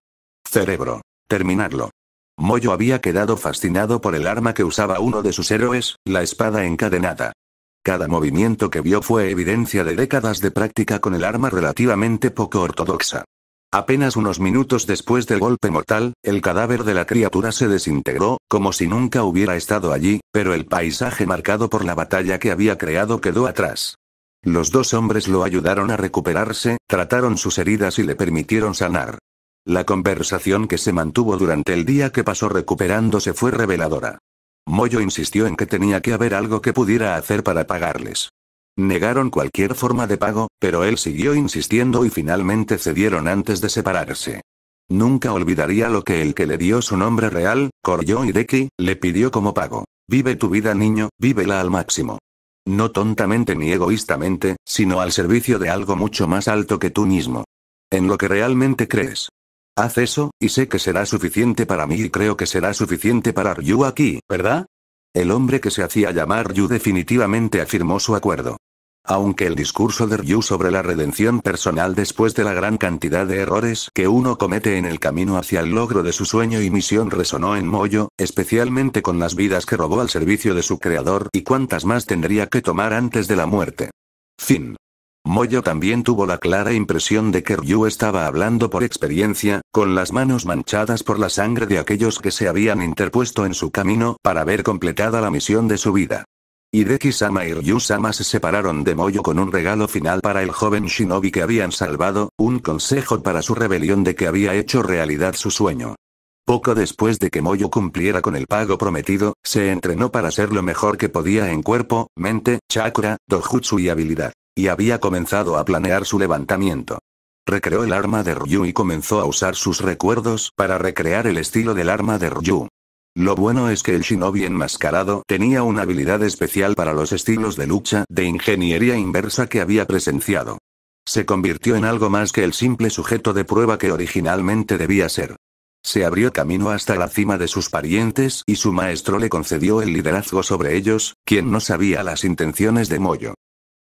Cerebro. Terminarlo. Moyo había quedado fascinado por el arma que usaba uno de sus héroes, la espada encadenada. Cada movimiento que vio fue evidencia de décadas de práctica con el arma relativamente poco ortodoxa. Apenas unos minutos después del golpe mortal, el cadáver de la criatura se desintegró, como si nunca hubiera estado allí, pero el paisaje marcado por la batalla que había creado quedó atrás. Los dos hombres lo ayudaron a recuperarse, trataron sus heridas y le permitieron sanar. La conversación que se mantuvo durante el día que pasó recuperándose fue reveladora. Moyo insistió en que tenía que haber algo que pudiera hacer para pagarles. Negaron cualquier forma de pago, pero él siguió insistiendo y finalmente cedieron antes de separarse. Nunca olvidaría lo que el que le dio su nombre real, Koryo Hideki, le pidió como pago. Vive tu vida niño, vívela al máximo. No tontamente ni egoístamente, sino al servicio de algo mucho más alto que tú mismo. En lo que realmente crees. Haz eso, y sé que será suficiente para mí y creo que será suficiente para Ryu aquí, ¿verdad? El hombre que se hacía llamar Ryu definitivamente afirmó su acuerdo. Aunque el discurso de Ryu sobre la redención personal después de la gran cantidad de errores que uno comete en el camino hacia el logro de su sueño y misión resonó en Moyo, especialmente con las vidas que robó al servicio de su creador y cuántas más tendría que tomar antes de la muerte. Fin. Moyo también tuvo la clara impresión de que Ryu estaba hablando por experiencia, con las manos manchadas por la sangre de aquellos que se habían interpuesto en su camino para ver completada la misión de su vida. Hideki-sama y Ryu-sama se separaron de Moyo con un regalo final para el joven shinobi que habían salvado, un consejo para su rebelión de que había hecho realidad su sueño. Poco después de que Moyo cumpliera con el pago prometido, se entrenó para ser lo mejor que podía en cuerpo, mente, chakra, dojutsu y habilidad. Y había comenzado a planear su levantamiento. Recreó el arma de Ryu y comenzó a usar sus recuerdos para recrear el estilo del arma de Ryu. Lo bueno es que el shinobi enmascarado tenía una habilidad especial para los estilos de lucha de ingeniería inversa que había presenciado. Se convirtió en algo más que el simple sujeto de prueba que originalmente debía ser. Se abrió camino hasta la cima de sus parientes y su maestro le concedió el liderazgo sobre ellos, quien no sabía las intenciones de Moyo.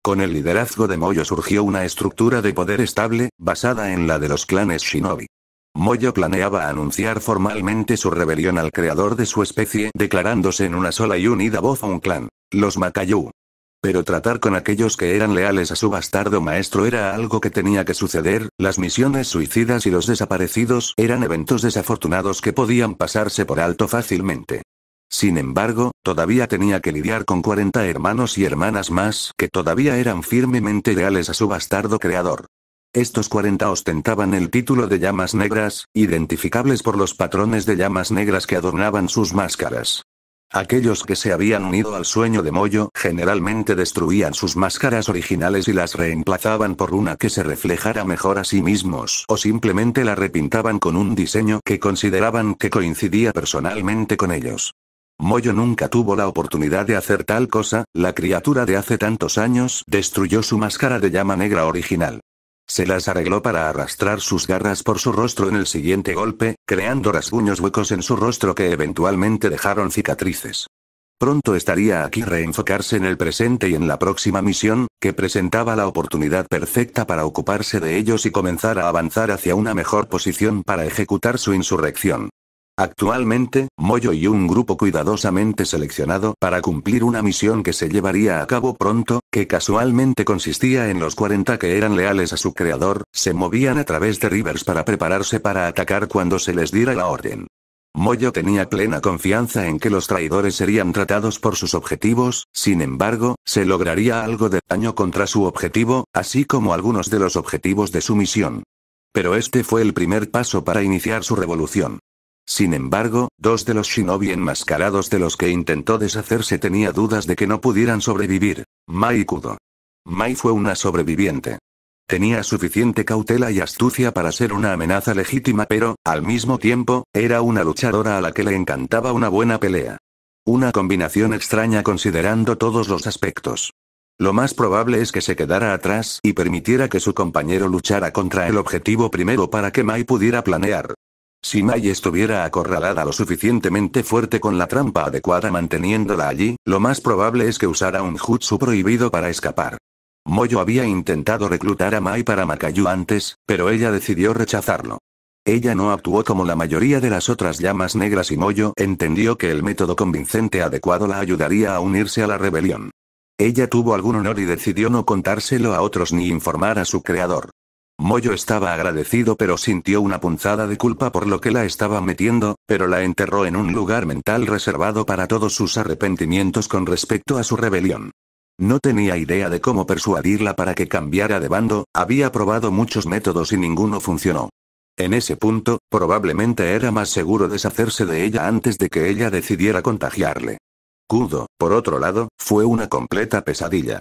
Con el liderazgo de Moyo surgió una estructura de poder estable, basada en la de los clanes shinobi. Moyo planeaba anunciar formalmente su rebelión al creador de su especie, declarándose en una sola y unida voz a un clan, los Makayu. Pero tratar con aquellos que eran leales a su bastardo maestro era algo que tenía que suceder, las misiones suicidas y los desaparecidos eran eventos desafortunados que podían pasarse por alto fácilmente. Sin embargo, todavía tenía que lidiar con 40 hermanos y hermanas más que todavía eran firmemente leales a su bastardo creador. Estos 40 ostentaban el título de llamas negras, identificables por los patrones de llamas negras que adornaban sus máscaras. Aquellos que se habían unido al sueño de Moyo generalmente destruían sus máscaras originales y las reemplazaban por una que se reflejara mejor a sí mismos o simplemente la repintaban con un diseño que consideraban que coincidía personalmente con ellos. Moyo nunca tuvo la oportunidad de hacer tal cosa, la criatura de hace tantos años destruyó su máscara de llama negra original. Se las arregló para arrastrar sus garras por su rostro en el siguiente golpe, creando rasguños huecos en su rostro que eventualmente dejaron cicatrices. Pronto estaría aquí reenfocarse en el presente y en la próxima misión, que presentaba la oportunidad perfecta para ocuparse de ellos y comenzar a avanzar hacia una mejor posición para ejecutar su insurrección. Actualmente, Moyo y un grupo cuidadosamente seleccionado para cumplir una misión que se llevaría a cabo pronto, que casualmente consistía en los 40 que eran leales a su creador, se movían a través de Rivers para prepararse para atacar cuando se les diera la orden. Moyo tenía plena confianza en que los traidores serían tratados por sus objetivos, sin embargo, se lograría algo de daño contra su objetivo, así como algunos de los objetivos de su misión. Pero este fue el primer paso para iniciar su revolución. Sin embargo, dos de los shinobi enmascarados de los que intentó deshacerse tenía dudas de que no pudieran sobrevivir. Mai Kudo. Mai fue una sobreviviente. Tenía suficiente cautela y astucia para ser una amenaza legítima pero, al mismo tiempo, era una luchadora a la que le encantaba una buena pelea. Una combinación extraña considerando todos los aspectos. Lo más probable es que se quedara atrás y permitiera que su compañero luchara contra el objetivo primero para que Mai pudiera planear. Si Mai estuviera acorralada lo suficientemente fuerte con la trampa adecuada manteniéndola allí, lo más probable es que usara un jutsu prohibido para escapar. Moyo había intentado reclutar a Mai para Makayu antes, pero ella decidió rechazarlo. Ella no actuó como la mayoría de las otras llamas negras y Moyo entendió que el método convincente adecuado la ayudaría a unirse a la rebelión. Ella tuvo algún honor y decidió no contárselo a otros ni informar a su creador. Moyo estaba agradecido pero sintió una punzada de culpa por lo que la estaba metiendo, pero la enterró en un lugar mental reservado para todos sus arrepentimientos con respecto a su rebelión. No tenía idea de cómo persuadirla para que cambiara de bando, había probado muchos métodos y ninguno funcionó. En ese punto, probablemente era más seguro deshacerse de ella antes de que ella decidiera contagiarle. Kudo, por otro lado, fue una completa pesadilla.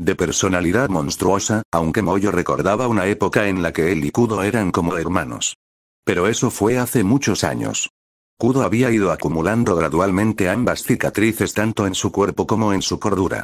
De personalidad monstruosa, aunque Moyo recordaba una época en la que él y Kudo eran como hermanos. Pero eso fue hace muchos años. Kudo había ido acumulando gradualmente ambas cicatrices tanto en su cuerpo como en su cordura.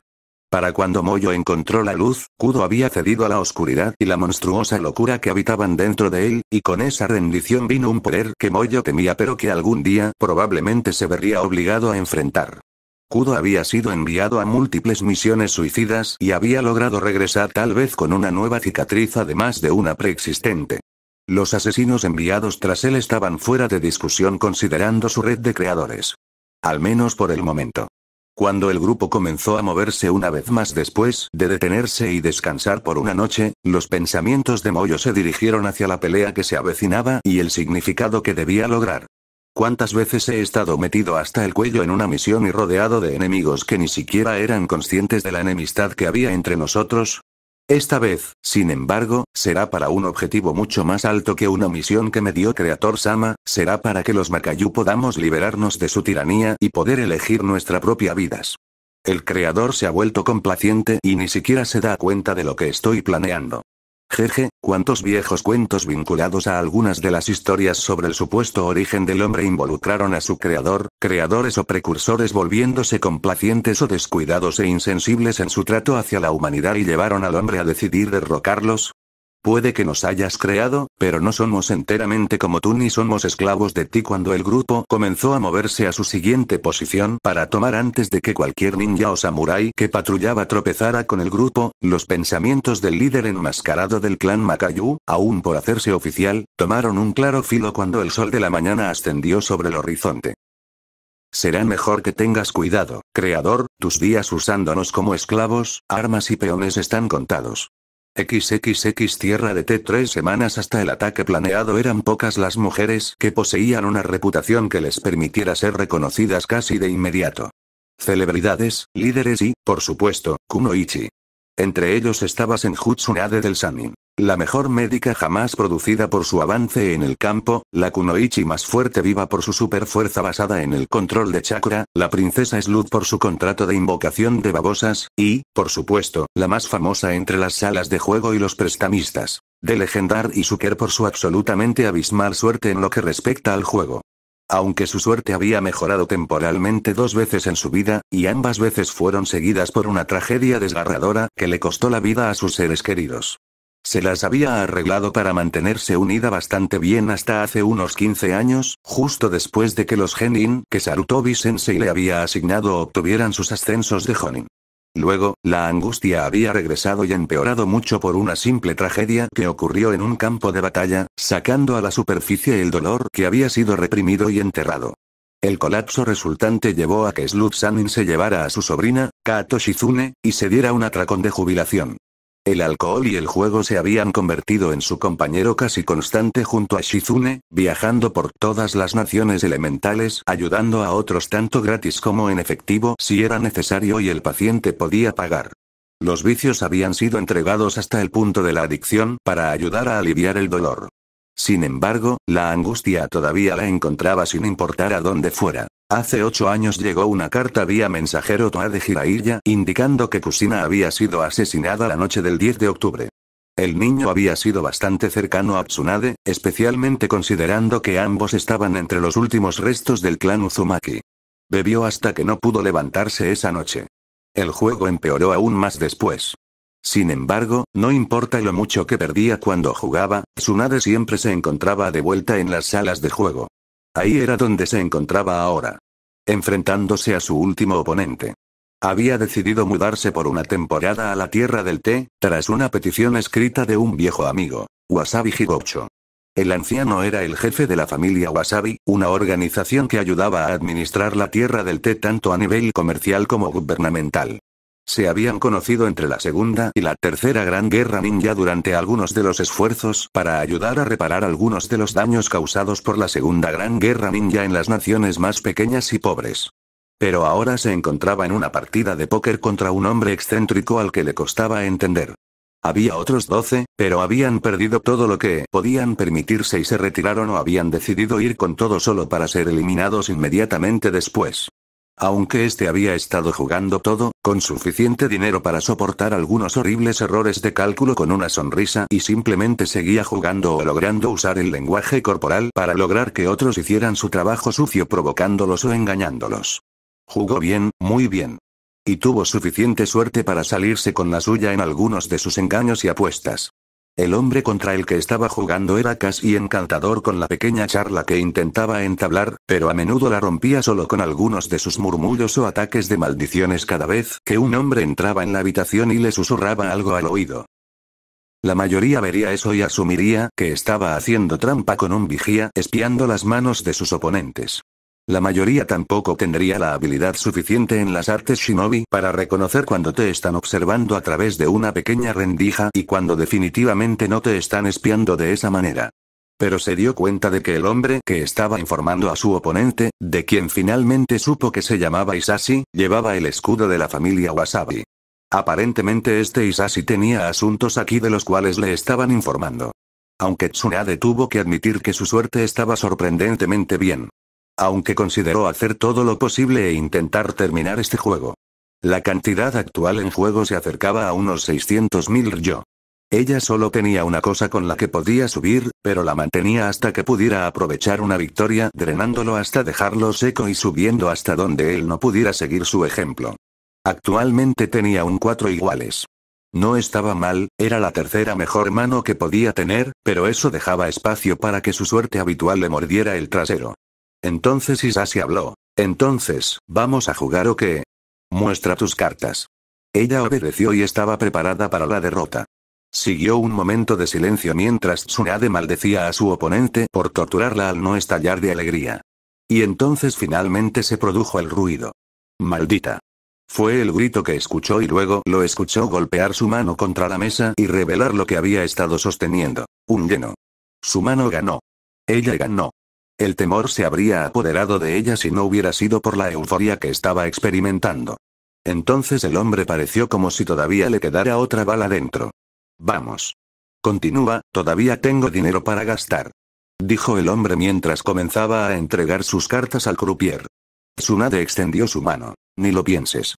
Para cuando Moyo encontró la luz, Kudo había cedido a la oscuridad y la monstruosa locura que habitaban dentro de él, y con esa rendición vino un poder que Moyo temía pero que algún día probablemente se vería obligado a enfrentar. Kudo había sido enviado a múltiples misiones suicidas y había logrado regresar tal vez con una nueva cicatriz además de una preexistente. Los asesinos enviados tras él estaban fuera de discusión considerando su red de creadores. Al menos por el momento. Cuando el grupo comenzó a moverse una vez más después de detenerse y descansar por una noche, los pensamientos de Moyo se dirigieron hacia la pelea que se avecinaba y el significado que debía lograr. ¿Cuántas veces he estado metido hasta el cuello en una misión y rodeado de enemigos que ni siquiera eran conscientes de la enemistad que había entre nosotros? Esta vez, sin embargo, será para un objetivo mucho más alto que una misión que me dio Creator Sama, será para que los Makayu podamos liberarnos de su tiranía y poder elegir nuestra propia vidas. El Creador se ha vuelto complaciente y ni siquiera se da cuenta de lo que estoy planeando. Jeje, cuántos viejos cuentos vinculados a algunas de las historias sobre el supuesto origen del hombre involucraron a su creador, creadores o precursores volviéndose complacientes o descuidados e insensibles en su trato hacia la humanidad y llevaron al hombre a decidir derrocarlos, Puede que nos hayas creado, pero no somos enteramente como tú ni somos esclavos de ti cuando el grupo comenzó a moverse a su siguiente posición para tomar antes de que cualquier ninja o samurái que patrullaba tropezara con el grupo, los pensamientos del líder enmascarado del clan Makayu, aún por hacerse oficial, tomaron un claro filo cuando el sol de la mañana ascendió sobre el horizonte. Será mejor que tengas cuidado, creador, tus días usándonos como esclavos, armas y peones están contados. XXX Tierra de T. Tres semanas hasta el ataque planeado eran pocas las mujeres que poseían una reputación que les permitiera ser reconocidas casi de inmediato. Celebridades, líderes y, por supuesto, kunoichi. Entre ellos estaba Senjutsu Nade del Sanin. La mejor médica jamás producida por su avance en el campo, la Kunoichi más fuerte viva por su fuerza basada en el control de chakra, la princesa Slud por su contrato de invocación de babosas, y, por supuesto, la más famosa entre las salas de juego y los prestamistas. De Legendar y Suker por su absolutamente abismal suerte en lo que respecta al juego. Aunque su suerte había mejorado temporalmente dos veces en su vida, y ambas veces fueron seguidas por una tragedia desgarradora que le costó la vida a sus seres queridos. Se las había arreglado para mantenerse unida bastante bien hasta hace unos 15 años, justo después de que los genin que Sarutobi Sensei le había asignado obtuvieran sus ascensos de Honin. Luego, la angustia había regresado y empeorado mucho por una simple tragedia que ocurrió en un campo de batalla, sacando a la superficie el dolor que había sido reprimido y enterrado. El colapso resultante llevó a que Slutsanin Sanin se llevara a su sobrina, Kato Shizune, y se diera un atracón de jubilación. El alcohol y el juego se habían convertido en su compañero casi constante junto a Shizune, viajando por todas las naciones elementales, ayudando a otros tanto gratis como en efectivo si era necesario y el paciente podía pagar. Los vicios habían sido entregados hasta el punto de la adicción para ayudar a aliviar el dolor. Sin embargo, la angustia todavía la encontraba sin importar a dónde fuera. Hace ocho años llegó una carta vía mensajero Toa de Jiraiya, indicando que Kusina había sido asesinada la noche del 10 de octubre. El niño había sido bastante cercano a Tsunade, especialmente considerando que ambos estaban entre los últimos restos del clan Uzumaki. Bebió hasta que no pudo levantarse esa noche. El juego empeoró aún más después. Sin embargo, no importa lo mucho que perdía cuando jugaba, Tsunade siempre se encontraba de vuelta en las salas de juego. Ahí era donde se encontraba ahora. Enfrentándose a su último oponente. Había decidido mudarse por una temporada a la Tierra del Té, tras una petición escrita de un viejo amigo, Wasabi Higocho. El anciano era el jefe de la familia Wasabi, una organización que ayudaba a administrar la Tierra del Té tanto a nivel comercial como gubernamental. Se habían conocido entre la Segunda y la Tercera Gran Guerra Ninja durante algunos de los esfuerzos para ayudar a reparar algunos de los daños causados por la Segunda Gran Guerra Ninja en las naciones más pequeñas y pobres. Pero ahora se encontraba en una partida de póker contra un hombre excéntrico al que le costaba entender. Había otros doce, pero habían perdido todo lo que podían permitirse y se retiraron o habían decidido ir con todo solo para ser eliminados inmediatamente después. Aunque este había estado jugando todo, con suficiente dinero para soportar algunos horribles errores de cálculo con una sonrisa y simplemente seguía jugando o logrando usar el lenguaje corporal para lograr que otros hicieran su trabajo sucio provocándolos o engañándolos. Jugó bien, muy bien. Y tuvo suficiente suerte para salirse con la suya en algunos de sus engaños y apuestas. El hombre contra el que estaba jugando era casi encantador con la pequeña charla que intentaba entablar, pero a menudo la rompía solo con algunos de sus murmullos o ataques de maldiciones cada vez que un hombre entraba en la habitación y le susurraba algo al oído. La mayoría vería eso y asumiría que estaba haciendo trampa con un vigía espiando las manos de sus oponentes. La mayoría tampoco tendría la habilidad suficiente en las artes shinobi para reconocer cuando te están observando a través de una pequeña rendija y cuando definitivamente no te están espiando de esa manera. Pero se dio cuenta de que el hombre que estaba informando a su oponente, de quien finalmente supo que se llamaba Isashi, llevaba el escudo de la familia Wasabi. Aparentemente este Isashi tenía asuntos aquí de los cuales le estaban informando. Aunque Tsunade tuvo que admitir que su suerte estaba sorprendentemente bien aunque consideró hacer todo lo posible e intentar terminar este juego. La cantidad actual en juego se acercaba a unos 600.000 yo. Ella solo tenía una cosa con la que podía subir, pero la mantenía hasta que pudiera aprovechar una victoria, drenándolo hasta dejarlo seco y subiendo hasta donde él no pudiera seguir su ejemplo. Actualmente tenía un 4 iguales. No estaba mal, era la tercera mejor mano que podía tener, pero eso dejaba espacio para que su suerte habitual le mordiera el trasero. Entonces Isasi habló. Entonces, ¿vamos a jugar o qué? Muestra tus cartas. Ella obedeció y estaba preparada para la derrota. Siguió un momento de silencio mientras Tsunade maldecía a su oponente por torturarla al no estallar de alegría. Y entonces finalmente se produjo el ruido. Maldita. Fue el grito que escuchó y luego lo escuchó golpear su mano contra la mesa y revelar lo que había estado sosteniendo. Un lleno. Su mano ganó. Ella ganó. El temor se habría apoderado de ella si no hubiera sido por la euforia que estaba experimentando. Entonces el hombre pareció como si todavía le quedara otra bala dentro. Vamos. Continúa, todavía tengo dinero para gastar. Dijo el hombre mientras comenzaba a entregar sus cartas al croupier. Tsunade extendió su mano. Ni lo pienses.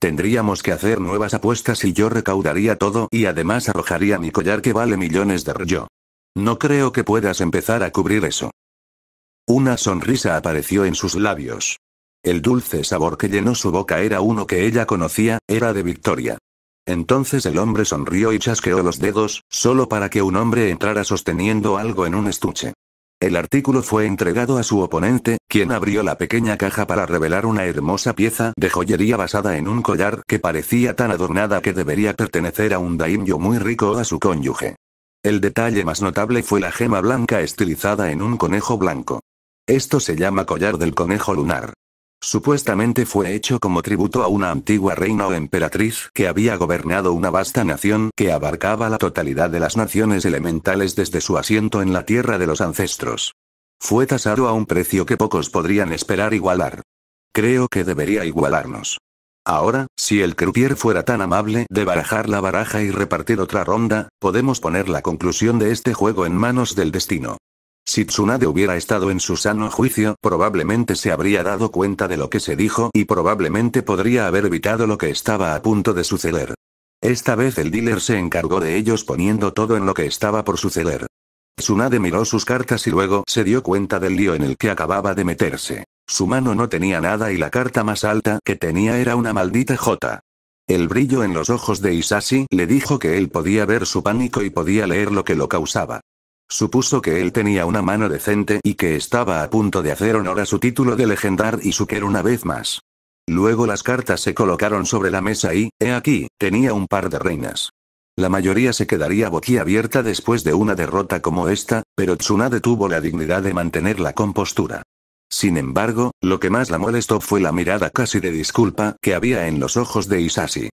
Tendríamos que hacer nuevas apuestas y yo recaudaría todo y además arrojaría mi collar que vale millones de rollo. No creo que puedas empezar a cubrir eso. Una sonrisa apareció en sus labios. El dulce sabor que llenó su boca era uno que ella conocía, era de Victoria. Entonces el hombre sonrió y chasqueó los dedos, solo para que un hombre entrara sosteniendo algo en un estuche. El artículo fue entregado a su oponente, quien abrió la pequeña caja para revelar una hermosa pieza de joyería basada en un collar que parecía tan adornada que debería pertenecer a un daimyo muy rico o a su cónyuge. El detalle más notable fue la gema blanca estilizada en un conejo blanco. Esto se llama collar del conejo lunar. Supuestamente fue hecho como tributo a una antigua reina o emperatriz que había gobernado una vasta nación que abarcaba la totalidad de las naciones elementales desde su asiento en la tierra de los ancestros. Fue tasado a un precio que pocos podrían esperar igualar. Creo que debería igualarnos. Ahora, si el crupier fuera tan amable de barajar la baraja y repartir otra ronda, podemos poner la conclusión de este juego en manos del destino. Si Tsunade hubiera estado en su sano juicio, probablemente se habría dado cuenta de lo que se dijo y probablemente podría haber evitado lo que estaba a punto de suceder. Esta vez el dealer se encargó de ellos poniendo todo en lo que estaba por suceder. Tsunade miró sus cartas y luego se dio cuenta del lío en el que acababa de meterse. Su mano no tenía nada y la carta más alta que tenía era una maldita J. El brillo en los ojos de Isashi le dijo que él podía ver su pánico y podía leer lo que lo causaba. Supuso que él tenía una mano decente y que estaba a punto de hacer honor a su título de legendar y quer una vez más. Luego las cartas se colocaron sobre la mesa y, he aquí, tenía un par de reinas. La mayoría se quedaría boquiabierta después de una derrota como esta, pero Tsunade tuvo la dignidad de mantener la compostura. Sin embargo, lo que más la molestó fue la mirada casi de disculpa que había en los ojos de Isashi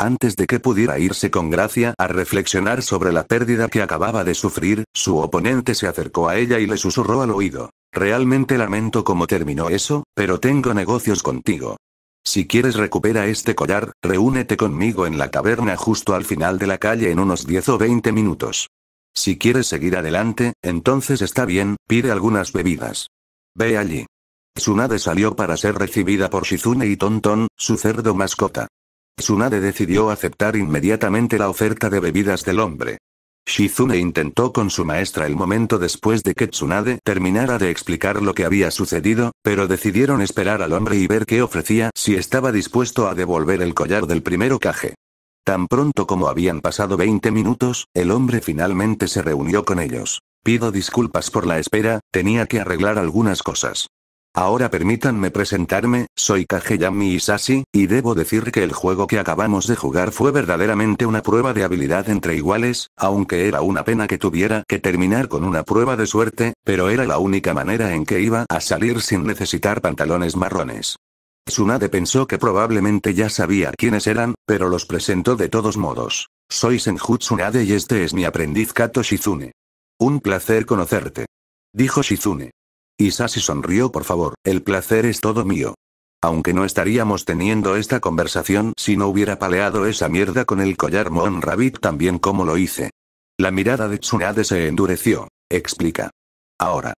antes de que pudiera irse con gracia a reflexionar sobre la pérdida que acababa de sufrir, su oponente se acercó a ella y le susurró al oído. Realmente lamento cómo terminó eso, pero tengo negocios contigo. Si quieres recuperar este collar, reúnete conmigo en la caverna justo al final de la calle en unos 10 o 20 minutos. Si quieres seguir adelante, entonces está bien, pide algunas bebidas. Ve allí. Tsunade salió para ser recibida por Shizune y Tonton, su cerdo mascota. Tsunade decidió aceptar inmediatamente la oferta de bebidas del hombre. Shizune intentó con su maestra el momento después de que Tsunade terminara de explicar lo que había sucedido, pero decidieron esperar al hombre y ver qué ofrecía si estaba dispuesto a devolver el collar del primer caje. Tan pronto como habían pasado 20 minutos, el hombre finalmente se reunió con ellos. Pido disculpas por la espera, tenía que arreglar algunas cosas. Ahora permítanme presentarme, soy Kageyami Isashi, y debo decir que el juego que acabamos de jugar fue verdaderamente una prueba de habilidad entre iguales, aunque era una pena que tuviera que terminar con una prueba de suerte, pero era la única manera en que iba a salir sin necesitar pantalones marrones. Tsunade pensó que probablemente ya sabía quiénes eran, pero los presentó de todos modos. Soy Senju Tsunade y este es mi aprendiz Kato Shizune. Un placer conocerte. Dijo Shizune. Isasi sonrió por favor, el placer es todo mío. Aunque no estaríamos teniendo esta conversación si no hubiera paleado esa mierda con el collar mon Rabbit también como lo hice. La mirada de Tsunade se endureció, explica. Ahora.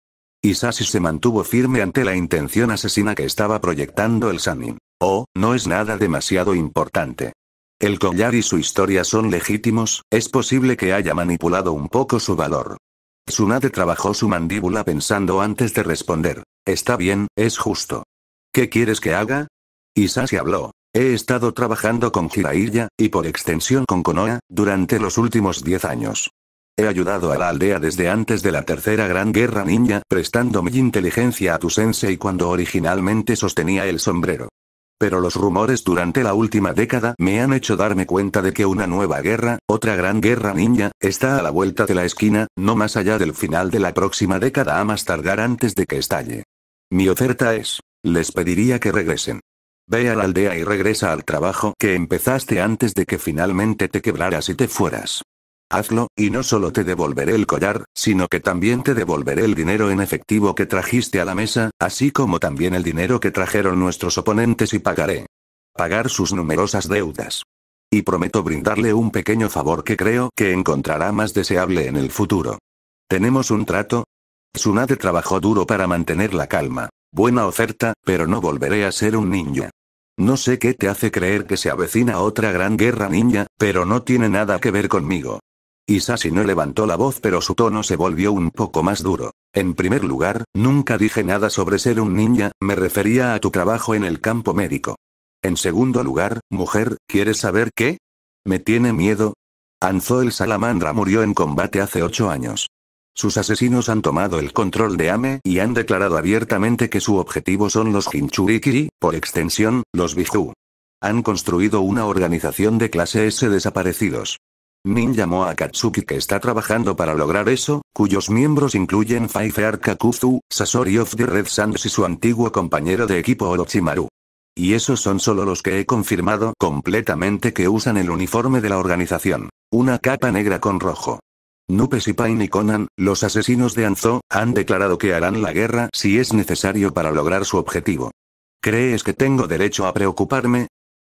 Isasi se mantuvo firme ante la intención asesina que estaba proyectando el Sanin. Oh, no es nada demasiado importante. El collar y su historia son legítimos, es posible que haya manipulado un poco su valor, Tsunade trabajó su mandíbula pensando antes de responder. Está bien, es justo. ¿Qué quieres que haga? Isashi habló. He estado trabajando con Jiraiya, y por extensión con Konoha, durante los últimos 10 años. He ayudado a la aldea desde antes de la Tercera Gran Guerra Ninja, prestando mi inteligencia a tu sensei cuando originalmente sostenía el sombrero. Pero los rumores durante la última década me han hecho darme cuenta de que una nueva guerra, otra gran guerra ninja, está a la vuelta de la esquina, no más allá del final de la próxima década a más tardar antes de que estalle. Mi oferta es, les pediría que regresen. Ve a la aldea y regresa al trabajo que empezaste antes de que finalmente te quebraras y te fueras. Hazlo, y no solo te devolveré el collar, sino que también te devolveré el dinero en efectivo que trajiste a la mesa, así como también el dinero que trajeron nuestros oponentes y pagaré. Pagar sus numerosas deudas. Y prometo brindarle un pequeño favor que creo que encontrará más deseable en el futuro. ¿Tenemos un trato? Tsunade trabajó duro para mantener la calma. Buena oferta, pero no volveré a ser un ninja. No sé qué te hace creer que se avecina otra gran guerra ninja, pero no tiene nada que ver conmigo. Isasi no levantó la voz pero su tono se volvió un poco más duro. En primer lugar, nunca dije nada sobre ser un niña, me refería a tu trabajo en el campo médico. En segundo lugar, mujer, ¿quieres saber qué? ¿Me tiene miedo? Anzo el salamandra murió en combate hace ocho años. Sus asesinos han tomado el control de Ame y han declarado abiertamente que su objetivo son los y, por extensión, los Biju. Han construido una organización de clase S desaparecidos. Min llamó a Katsuki que está trabajando para lograr eso, cuyos miembros incluyen Faife Kakuzu, Sasori of the Red Sands y su antiguo compañero de equipo Orochimaru. Y esos son solo los que he confirmado completamente que usan el uniforme de la organización. Una capa negra con rojo. Nupes y Pain y Conan, los asesinos de Anzo, han declarado que harán la guerra si es necesario para lograr su objetivo. ¿Crees que tengo derecho a preocuparme?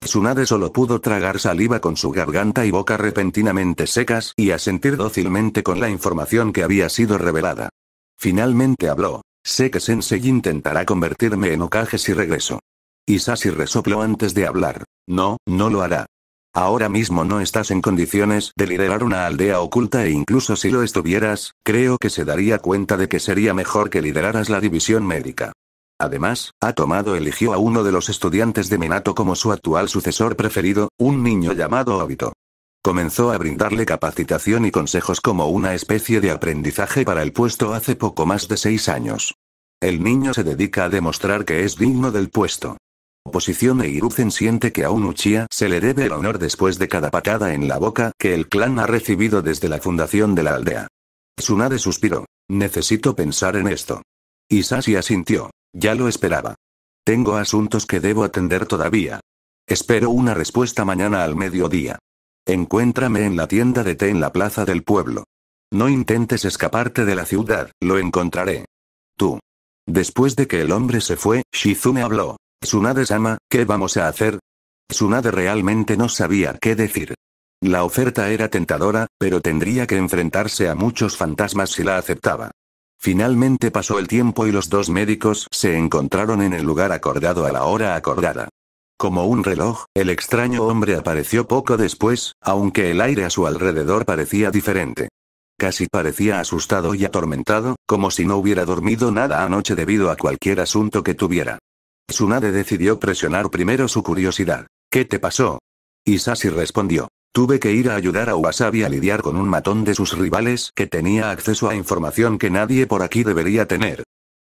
Tsunade solo pudo tragar saliva con su garganta y boca repentinamente secas y asentir dócilmente con la información que había sido revelada. Finalmente habló. Sé que Sensei intentará convertirme en ocajes si regreso. Isashi resopló antes de hablar. No, no lo hará. Ahora mismo no estás en condiciones de liderar una aldea oculta e incluso si lo estuvieras, creo que se daría cuenta de que sería mejor que lideraras la división médica. Además, tomado eligió a uno de los estudiantes de Menato como su actual sucesor preferido, un niño llamado Obito. Comenzó a brindarle capacitación y consejos como una especie de aprendizaje para el puesto hace poco más de seis años. El niño se dedica a demostrar que es digno del puesto. Oposición e Iruzen siente que a un Uchiha se le debe el honor después de cada patada en la boca que el clan ha recibido desde la fundación de la aldea. Tsunade suspiró. Necesito pensar en esto. Isashi asintió. Ya lo esperaba. Tengo asuntos que debo atender todavía. Espero una respuesta mañana al mediodía. Encuéntrame en la tienda de té en la plaza del pueblo. No intentes escaparte de la ciudad, lo encontraré. Tú. Después de que el hombre se fue, Shizume habló. Tsunade-sama, ¿qué vamos a hacer? Tsunade realmente no sabía qué decir. La oferta era tentadora, pero tendría que enfrentarse a muchos fantasmas si la aceptaba. Finalmente pasó el tiempo y los dos médicos se encontraron en el lugar acordado a la hora acordada. Como un reloj, el extraño hombre apareció poco después, aunque el aire a su alrededor parecía diferente. Casi parecía asustado y atormentado, como si no hubiera dormido nada anoche debido a cualquier asunto que tuviera. Tsunade decidió presionar primero su curiosidad. ¿Qué te pasó? Isashi respondió. Tuve que ir a ayudar a Wasabi a lidiar con un matón de sus rivales que tenía acceso a información que nadie por aquí debería tener.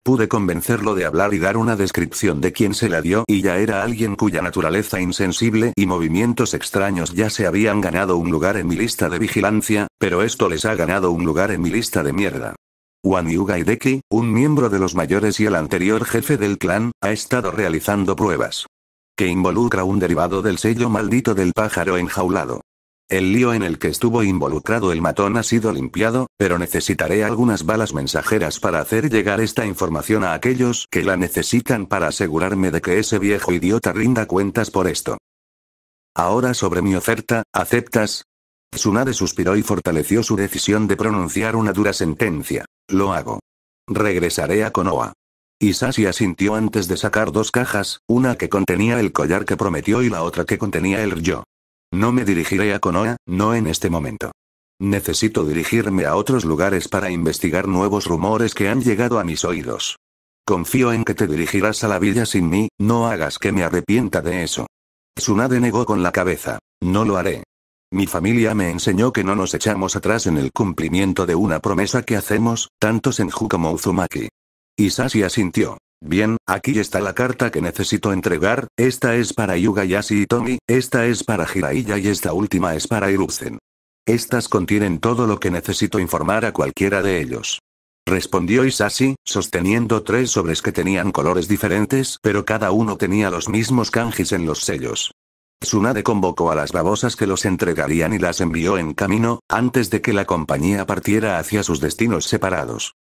Pude convencerlo de hablar y dar una descripción de quién se la dio y ya era alguien cuya naturaleza insensible y movimientos extraños ya se habían ganado un lugar en mi lista de vigilancia, pero esto les ha ganado un lugar en mi lista de mierda. Wan Yugaideki, un miembro de los mayores y el anterior jefe del clan, ha estado realizando pruebas. Que involucra un derivado del sello maldito del pájaro enjaulado. El lío en el que estuvo involucrado el matón ha sido limpiado, pero necesitaré algunas balas mensajeras para hacer llegar esta información a aquellos que la necesitan para asegurarme de que ese viejo idiota rinda cuentas por esto. Ahora sobre mi oferta, ¿aceptas? Tsunade suspiró y fortaleció su decisión de pronunciar una dura sentencia. Lo hago. Regresaré a Konoha. Isashi asintió antes de sacar dos cajas, una que contenía el collar que prometió y la otra que contenía el yo. No me dirigiré a Konoha, no en este momento. Necesito dirigirme a otros lugares para investigar nuevos rumores que han llegado a mis oídos. Confío en que te dirigirás a la villa sin mí, no hagas que me arrepienta de eso. Tsunade negó con la cabeza. No lo haré. Mi familia me enseñó que no nos echamos atrás en el cumplimiento de una promesa que hacemos, tanto Senju como Uzumaki. Isashi asintió. Bien, aquí está la carta que necesito entregar, esta es para Yuga Yashi y Tommy, esta es para Hiraiya y esta última es para Iruzen. Estas contienen todo lo que necesito informar a cualquiera de ellos. Respondió Isashi, sosteniendo tres sobres que tenían colores diferentes, pero cada uno tenía los mismos kanjis en los sellos. Tsunade convocó a las babosas que los entregarían y las envió en camino, antes de que la compañía partiera hacia sus destinos separados.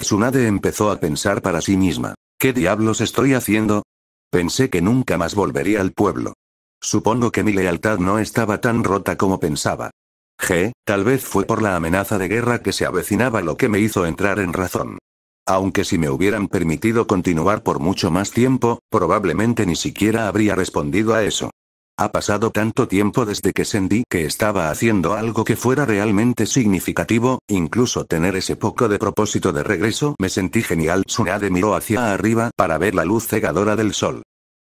Tsunade empezó a pensar para sí misma. ¿Qué diablos estoy haciendo? Pensé que nunca más volvería al pueblo. Supongo que mi lealtad no estaba tan rota como pensaba. G, tal vez fue por la amenaza de guerra que se avecinaba lo que me hizo entrar en razón. Aunque si me hubieran permitido continuar por mucho más tiempo, probablemente ni siquiera habría respondido a eso. Ha pasado tanto tiempo desde que sentí que estaba haciendo algo que fuera realmente significativo, incluso tener ese poco de propósito de regreso me sentí genial. Tsunade miró hacia arriba para ver la luz cegadora del sol.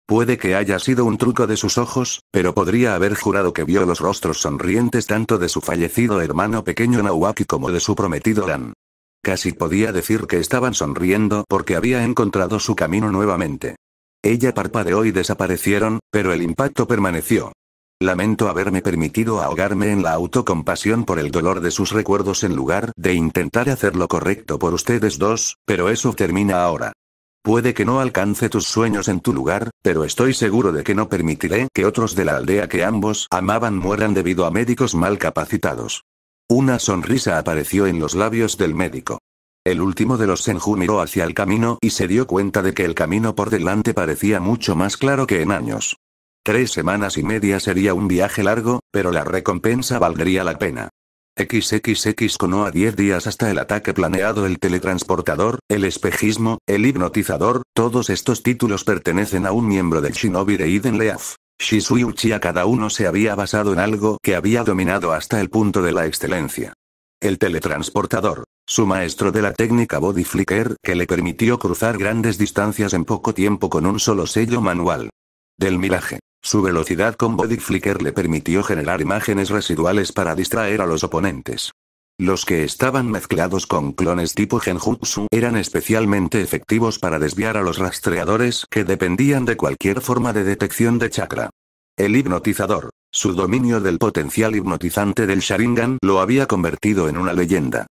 Puede que haya sido un truco de sus ojos, pero podría haber jurado que vio los rostros sonrientes tanto de su fallecido hermano pequeño nawaki como de su prometido Dan. Casi podía decir que estaban sonriendo porque había encontrado su camino nuevamente. Ella parpadeó y desaparecieron, pero el impacto permaneció. Lamento haberme permitido ahogarme en la autocompasión por el dolor de sus recuerdos en lugar de intentar hacer lo correcto por ustedes dos, pero eso termina ahora. Puede que no alcance tus sueños en tu lugar, pero estoy seguro de que no permitiré que otros de la aldea que ambos amaban mueran debido a médicos mal capacitados. Una sonrisa apareció en los labios del médico. El último de los Senju miró hacia el camino y se dio cuenta de que el camino por delante parecía mucho más claro que en años. Tres semanas y media sería un viaje largo, pero la recompensa valdría la pena. XXX cono a 10 días hasta el ataque planeado el teletransportador, el espejismo, el hipnotizador, todos estos títulos pertenecen a un miembro del Shinobi de Iden Leaf. Shisui Uchiha cada uno se había basado en algo que había dominado hasta el punto de la excelencia. El teletransportador, su maestro de la técnica body flicker que le permitió cruzar grandes distancias en poco tiempo con un solo sello manual. Del miraje. Su velocidad con body flicker le permitió generar imágenes residuales para distraer a los oponentes. Los que estaban mezclados con clones tipo Genjutsu eran especialmente efectivos para desviar a los rastreadores que dependían de cualquier forma de detección de chakra. El hipnotizador, su dominio del potencial hipnotizante del Sharingan lo había convertido en una leyenda.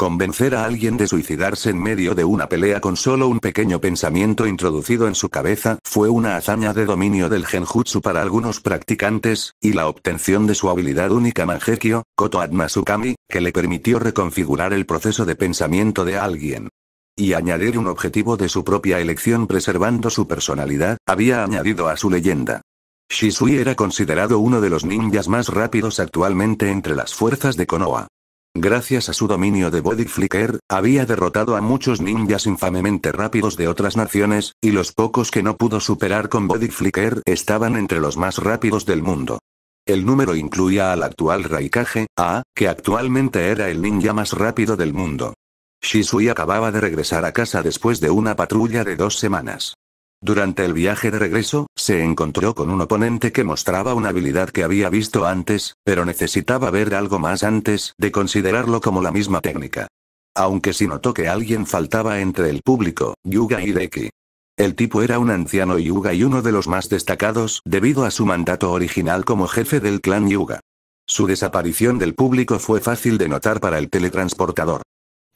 Convencer a alguien de suicidarse en medio de una pelea con solo un pequeño pensamiento introducido en su cabeza fue una hazaña de dominio del genjutsu para algunos practicantes, y la obtención de su habilidad única Mangekyo, Koto Masukami, que le permitió reconfigurar el proceso de pensamiento de alguien. Y añadir un objetivo de su propia elección preservando su personalidad, había añadido a su leyenda. Shisui era considerado uno de los ninjas más rápidos actualmente entre las fuerzas de Konoha. Gracias a su dominio de Body Flicker, había derrotado a muchos ninjas infamemente rápidos de otras naciones, y los pocos que no pudo superar con Body Flicker estaban entre los más rápidos del mundo. El número incluía al actual Raikage, A, que actualmente era el ninja más rápido del mundo. Shisui acababa de regresar a casa después de una patrulla de dos semanas. Durante el viaje de regreso, se encontró con un oponente que mostraba una habilidad que había visto antes, pero necesitaba ver algo más antes de considerarlo como la misma técnica. Aunque sí notó que alguien faltaba entre el público, Yuga Hideki. El tipo era un anciano Yuga y uno de los más destacados debido a su mandato original como jefe del clan Yuga. Su desaparición del público fue fácil de notar para el teletransportador.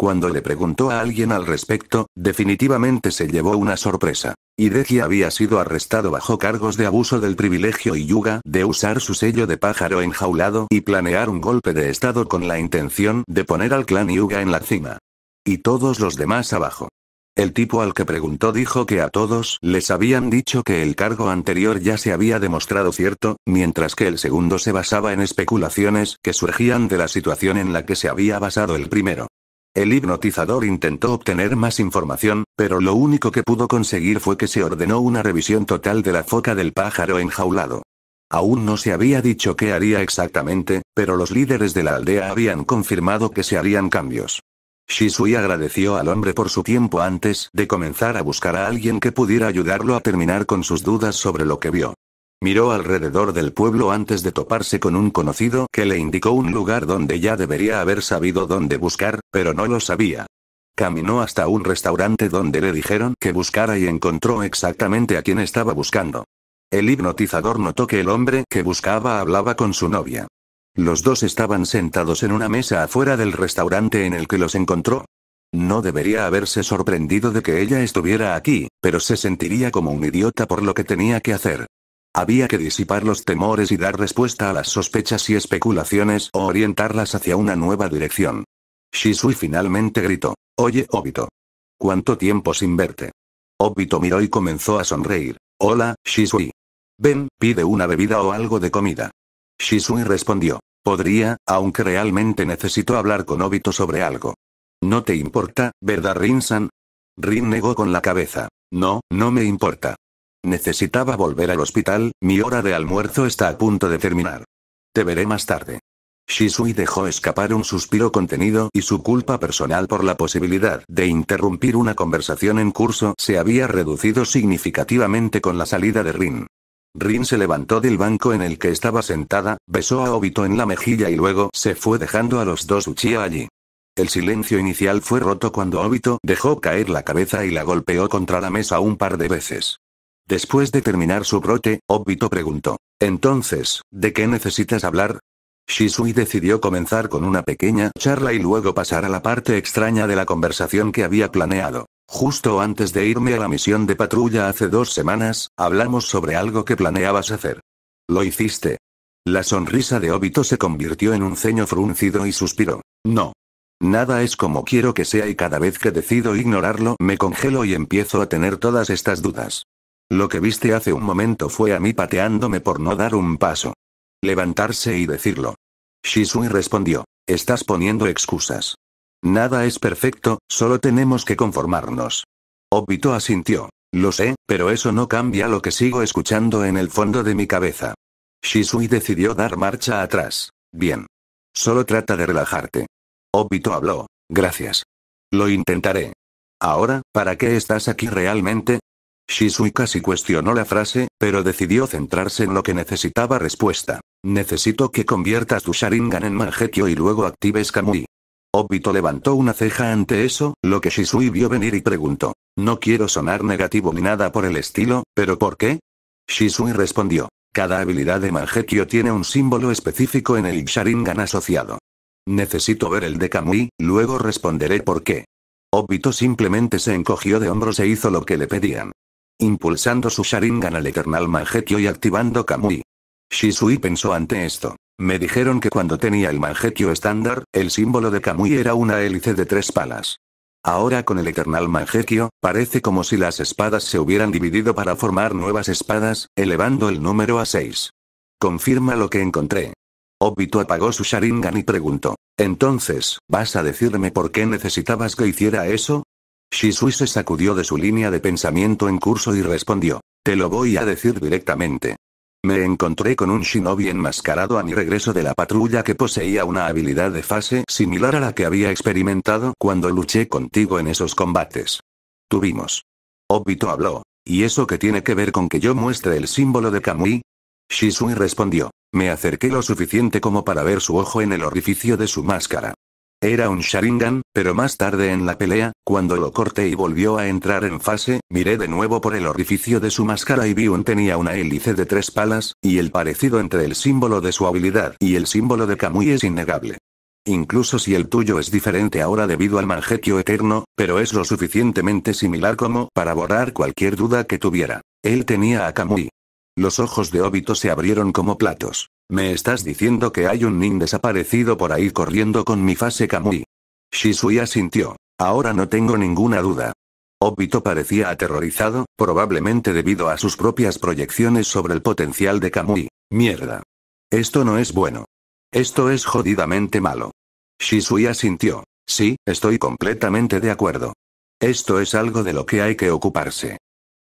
Cuando le preguntó a alguien al respecto, definitivamente se llevó una sorpresa. Hideki había sido arrestado bajo cargos de abuso del privilegio y yuga de usar su sello de pájaro enjaulado y planear un golpe de estado con la intención de poner al clan yuga en la cima. Y todos los demás abajo. El tipo al que preguntó dijo que a todos les habían dicho que el cargo anterior ya se había demostrado cierto, mientras que el segundo se basaba en especulaciones que surgían de la situación en la que se había basado el primero. El hipnotizador intentó obtener más información, pero lo único que pudo conseguir fue que se ordenó una revisión total de la foca del pájaro enjaulado. Aún no se había dicho qué haría exactamente, pero los líderes de la aldea habían confirmado que se harían cambios. Shisui agradeció al hombre por su tiempo antes de comenzar a buscar a alguien que pudiera ayudarlo a terminar con sus dudas sobre lo que vio. Miró alrededor del pueblo antes de toparse con un conocido que le indicó un lugar donde ya debería haber sabido dónde buscar, pero no lo sabía. Caminó hasta un restaurante donde le dijeron que buscara y encontró exactamente a quien estaba buscando. El hipnotizador notó que el hombre que buscaba hablaba con su novia. Los dos estaban sentados en una mesa afuera del restaurante en el que los encontró. No debería haberse sorprendido de que ella estuviera aquí, pero se sentiría como un idiota por lo que tenía que hacer. Había que disipar los temores y dar respuesta a las sospechas y especulaciones o orientarlas hacia una nueva dirección. Shisui finalmente gritó. Oye, Obito. ¿Cuánto tiempo sin verte? Obito miró y comenzó a sonreír. Hola, Shisui. Ven, pide una bebida o algo de comida. Shisui respondió. Podría, aunque realmente necesito hablar con Obito sobre algo. No te importa, ¿verdad, Rin-san? Rin negó con la cabeza. No, no me importa. Necesitaba volver al hospital, mi hora de almuerzo está a punto de terminar. Te veré más tarde. Shisui dejó escapar un suspiro contenido y su culpa personal por la posibilidad de interrumpir una conversación en curso se había reducido significativamente con la salida de Rin. Rin se levantó del banco en el que estaba sentada, besó a Obito en la mejilla y luego se fue dejando a los dos Uchiha allí. El silencio inicial fue roto cuando Obito dejó caer la cabeza y la golpeó contra la mesa un par de veces. Después de terminar su brote, Obito preguntó. Entonces, ¿de qué necesitas hablar? Shisui decidió comenzar con una pequeña charla y luego pasar a la parte extraña de la conversación que había planeado. Justo antes de irme a la misión de patrulla hace dos semanas, hablamos sobre algo que planeabas hacer. Lo hiciste. La sonrisa de Obito se convirtió en un ceño fruncido y suspiró. No. Nada es como quiero que sea y cada vez que decido ignorarlo me congelo y empiezo a tener todas estas dudas. Lo que viste hace un momento fue a mí pateándome por no dar un paso. Levantarse y decirlo. Shisui respondió. Estás poniendo excusas. Nada es perfecto, solo tenemos que conformarnos. Obito asintió. Lo sé, pero eso no cambia lo que sigo escuchando en el fondo de mi cabeza. Shisui decidió dar marcha atrás. Bien. Solo trata de relajarte. Obito habló. Gracias. Lo intentaré. Ahora, ¿para qué estás aquí realmente? Shisui casi cuestionó la frase, pero decidió centrarse en lo que necesitaba respuesta. Necesito que conviertas tu Sharingan en Mangekyo y luego actives Kamui. Obito levantó una ceja ante eso, lo que Shisui vio venir y preguntó. No quiero sonar negativo ni nada por el estilo, pero ¿por qué? Shisui respondió. Cada habilidad de Mangekyo tiene un símbolo específico en el Sharingan asociado. Necesito ver el de Kamui, luego responderé por qué. Obito simplemente se encogió de hombros e hizo lo que le pedían impulsando su Sharingan al Eternal Mangekyo y activando Kamui. Shisui pensó ante esto. Me dijeron que cuando tenía el Mangekyo estándar, el símbolo de Kamui era una hélice de tres palas. Ahora con el Eternal Mangekyo, parece como si las espadas se hubieran dividido para formar nuevas espadas, elevando el número a 6. Confirma lo que encontré. Obito apagó su Sharingan y preguntó. Entonces, ¿vas a decirme por qué necesitabas que hiciera eso? Shisui se sacudió de su línea de pensamiento en curso y respondió. Te lo voy a decir directamente. Me encontré con un shinobi enmascarado a mi regreso de la patrulla que poseía una habilidad de fase similar a la que había experimentado cuando luché contigo en esos combates. Tuvimos. Obito habló. ¿Y eso qué tiene que ver con que yo muestre el símbolo de Kamui? Shisui respondió. Me acerqué lo suficiente como para ver su ojo en el orificio de su máscara. Era un Sharingan, pero más tarde en la pelea, cuando lo corté y volvió a entrar en fase, miré de nuevo por el orificio de su máscara y vi un tenía una hélice de tres palas, y el parecido entre el símbolo de su habilidad y el símbolo de Kamui es innegable. Incluso si el tuyo es diferente ahora debido al manjequio eterno, pero es lo suficientemente similar como para borrar cualquier duda que tuviera. Él tenía a Kamui. Los ojos de Obito se abrieron como platos. Me estás diciendo que hay un nin desaparecido por ahí corriendo con mi fase Kamui. Shisui asintió. Ahora no tengo ninguna duda. Obito parecía aterrorizado, probablemente debido a sus propias proyecciones sobre el potencial de Kamui. Mierda. Esto no es bueno. Esto es jodidamente malo. Shisui asintió. Sí, estoy completamente de acuerdo. Esto es algo de lo que hay que ocuparse.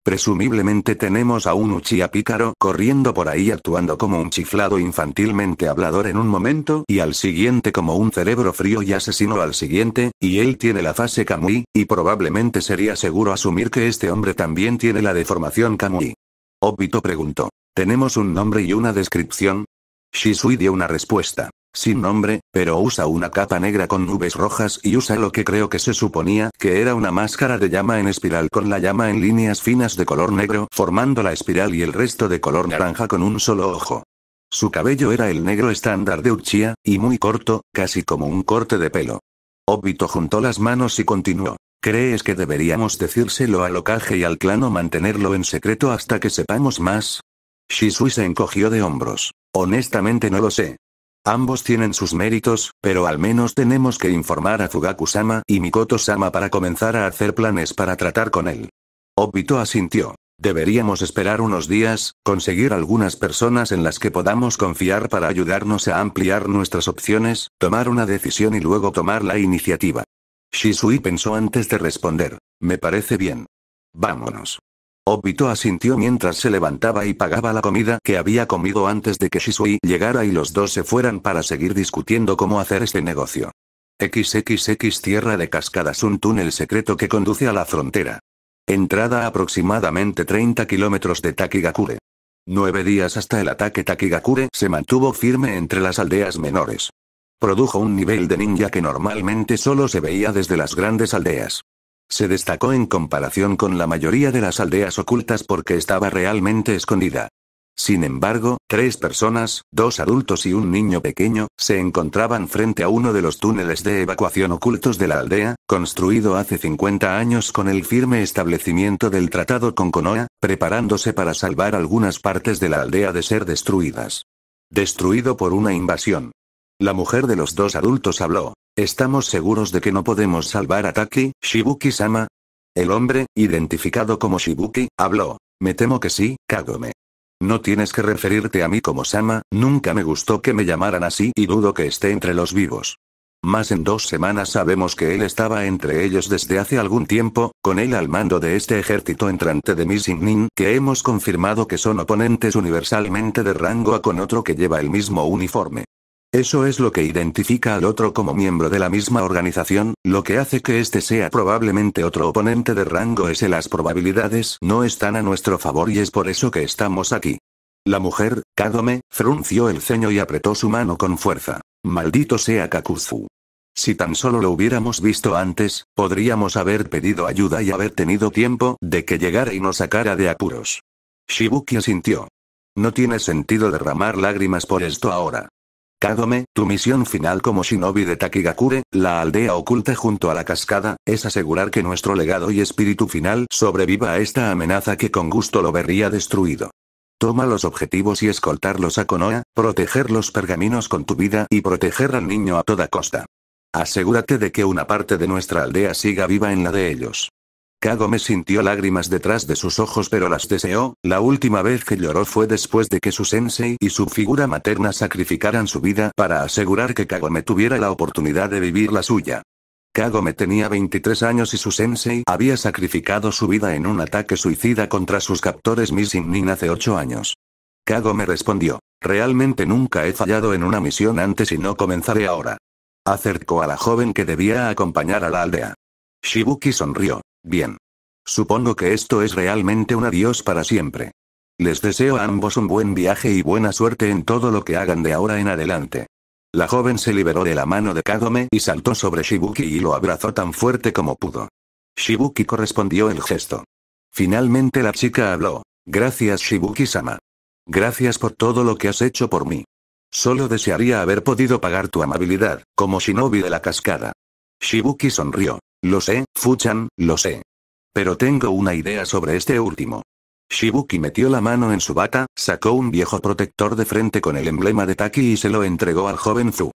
Presumiblemente tenemos a un Uchiha pícaro corriendo por ahí actuando como un chiflado infantilmente hablador en un momento y al siguiente como un cerebro frío y asesino al siguiente, y él tiene la fase Kamui, y probablemente sería seguro asumir que este hombre también tiene la deformación Kamui. Obito preguntó. ¿Tenemos un nombre y una descripción? Shisui dio una respuesta. Sin nombre, pero usa una capa negra con nubes rojas y usa lo que creo que se suponía que era una máscara de llama en espiral con la llama en líneas finas de color negro formando la espiral y el resto de color naranja con un solo ojo. Su cabello era el negro estándar de Uchiha, y muy corto, casi como un corte de pelo. Obito juntó las manos y continuó. ¿Crees que deberíamos decírselo al ocaje y al clan o mantenerlo en secreto hasta que sepamos más? Shisui se encogió de hombros. Honestamente no lo sé. Ambos tienen sus méritos, pero al menos tenemos que informar a Fugaku-sama y Mikoto-sama para comenzar a hacer planes para tratar con él. Obito asintió. Deberíamos esperar unos días, conseguir algunas personas en las que podamos confiar para ayudarnos a ampliar nuestras opciones, tomar una decisión y luego tomar la iniciativa. Shisui pensó antes de responder. Me parece bien. Vámonos. Obito asintió mientras se levantaba y pagaba la comida que había comido antes de que Shisui llegara y los dos se fueran para seguir discutiendo cómo hacer este negocio. XXX Tierra de Cascadas un túnel secreto que conduce a la frontera. Entrada aproximadamente 30 kilómetros de Takigakure. Nueve días hasta el ataque Takigakure se mantuvo firme entre las aldeas menores. Produjo un nivel de ninja que normalmente solo se veía desde las grandes aldeas. Se destacó en comparación con la mayoría de las aldeas ocultas porque estaba realmente escondida. Sin embargo, tres personas, dos adultos y un niño pequeño, se encontraban frente a uno de los túneles de evacuación ocultos de la aldea, construido hace 50 años con el firme establecimiento del Tratado con Konoa, preparándose para salvar algunas partes de la aldea de ser destruidas. Destruido por una invasión. La mujer de los dos adultos habló. ¿Estamos seguros de que no podemos salvar a Taki, Shibuki-sama? El hombre, identificado como Shibuki, habló. Me temo que sí, Kagome. No tienes que referirte a mí como Sama, nunca me gustó que me llamaran así y dudo que esté entre los vivos. Más en dos semanas sabemos que él estaba entre ellos desde hace algún tiempo, con él al mando de este ejército entrante de Missing que hemos confirmado que son oponentes universalmente de rango A con otro que lleva el mismo uniforme. Eso es lo que identifica al otro como miembro de la misma organización, lo que hace que este sea probablemente otro oponente de rango es las probabilidades no están a nuestro favor y es por eso que estamos aquí. La mujer, Kadome, frunció el ceño y apretó su mano con fuerza. Maldito sea Kakuzu. Si tan solo lo hubiéramos visto antes, podríamos haber pedido ayuda y haber tenido tiempo de que llegara y nos sacara de apuros. Shibuki asintió. No tiene sentido derramar lágrimas por esto ahora. Kagome, tu misión final como shinobi de Takigakure, la aldea oculta junto a la cascada, es asegurar que nuestro legado y espíritu final sobreviva a esta amenaza que con gusto lo vería destruido. Toma los objetivos y escoltarlos a Konoha, proteger los pergaminos con tu vida y proteger al niño a toda costa. Asegúrate de que una parte de nuestra aldea siga viva en la de ellos. Kagome sintió lágrimas detrás de sus ojos pero las deseó, la última vez que lloró fue después de que su sensei y su figura materna sacrificaran su vida para asegurar que Kagome tuviera la oportunidad de vivir la suya. Kagome tenía 23 años y su sensei había sacrificado su vida en un ataque suicida contra sus captores Missing Nin hace 8 años. Kagome respondió, realmente nunca he fallado en una misión antes y no comenzaré ahora. Acercó a la joven que debía acompañar a la aldea. Shibuki sonrió. Bien. Supongo que esto es realmente un adiós para siempre. Les deseo a ambos un buen viaje y buena suerte en todo lo que hagan de ahora en adelante. La joven se liberó de la mano de Kagome y saltó sobre Shibuki y lo abrazó tan fuerte como pudo. Shibuki correspondió el gesto. Finalmente la chica habló. Gracias Shibuki-sama. Gracias por todo lo que has hecho por mí. Solo desearía haber podido pagar tu amabilidad, como shinobi de la cascada. Shibuki sonrió. Lo sé, Fuchan, lo sé. Pero tengo una idea sobre este último. Shibuki metió la mano en su bata, sacó un viejo protector de frente con el emblema de Taki y se lo entregó al joven Zu.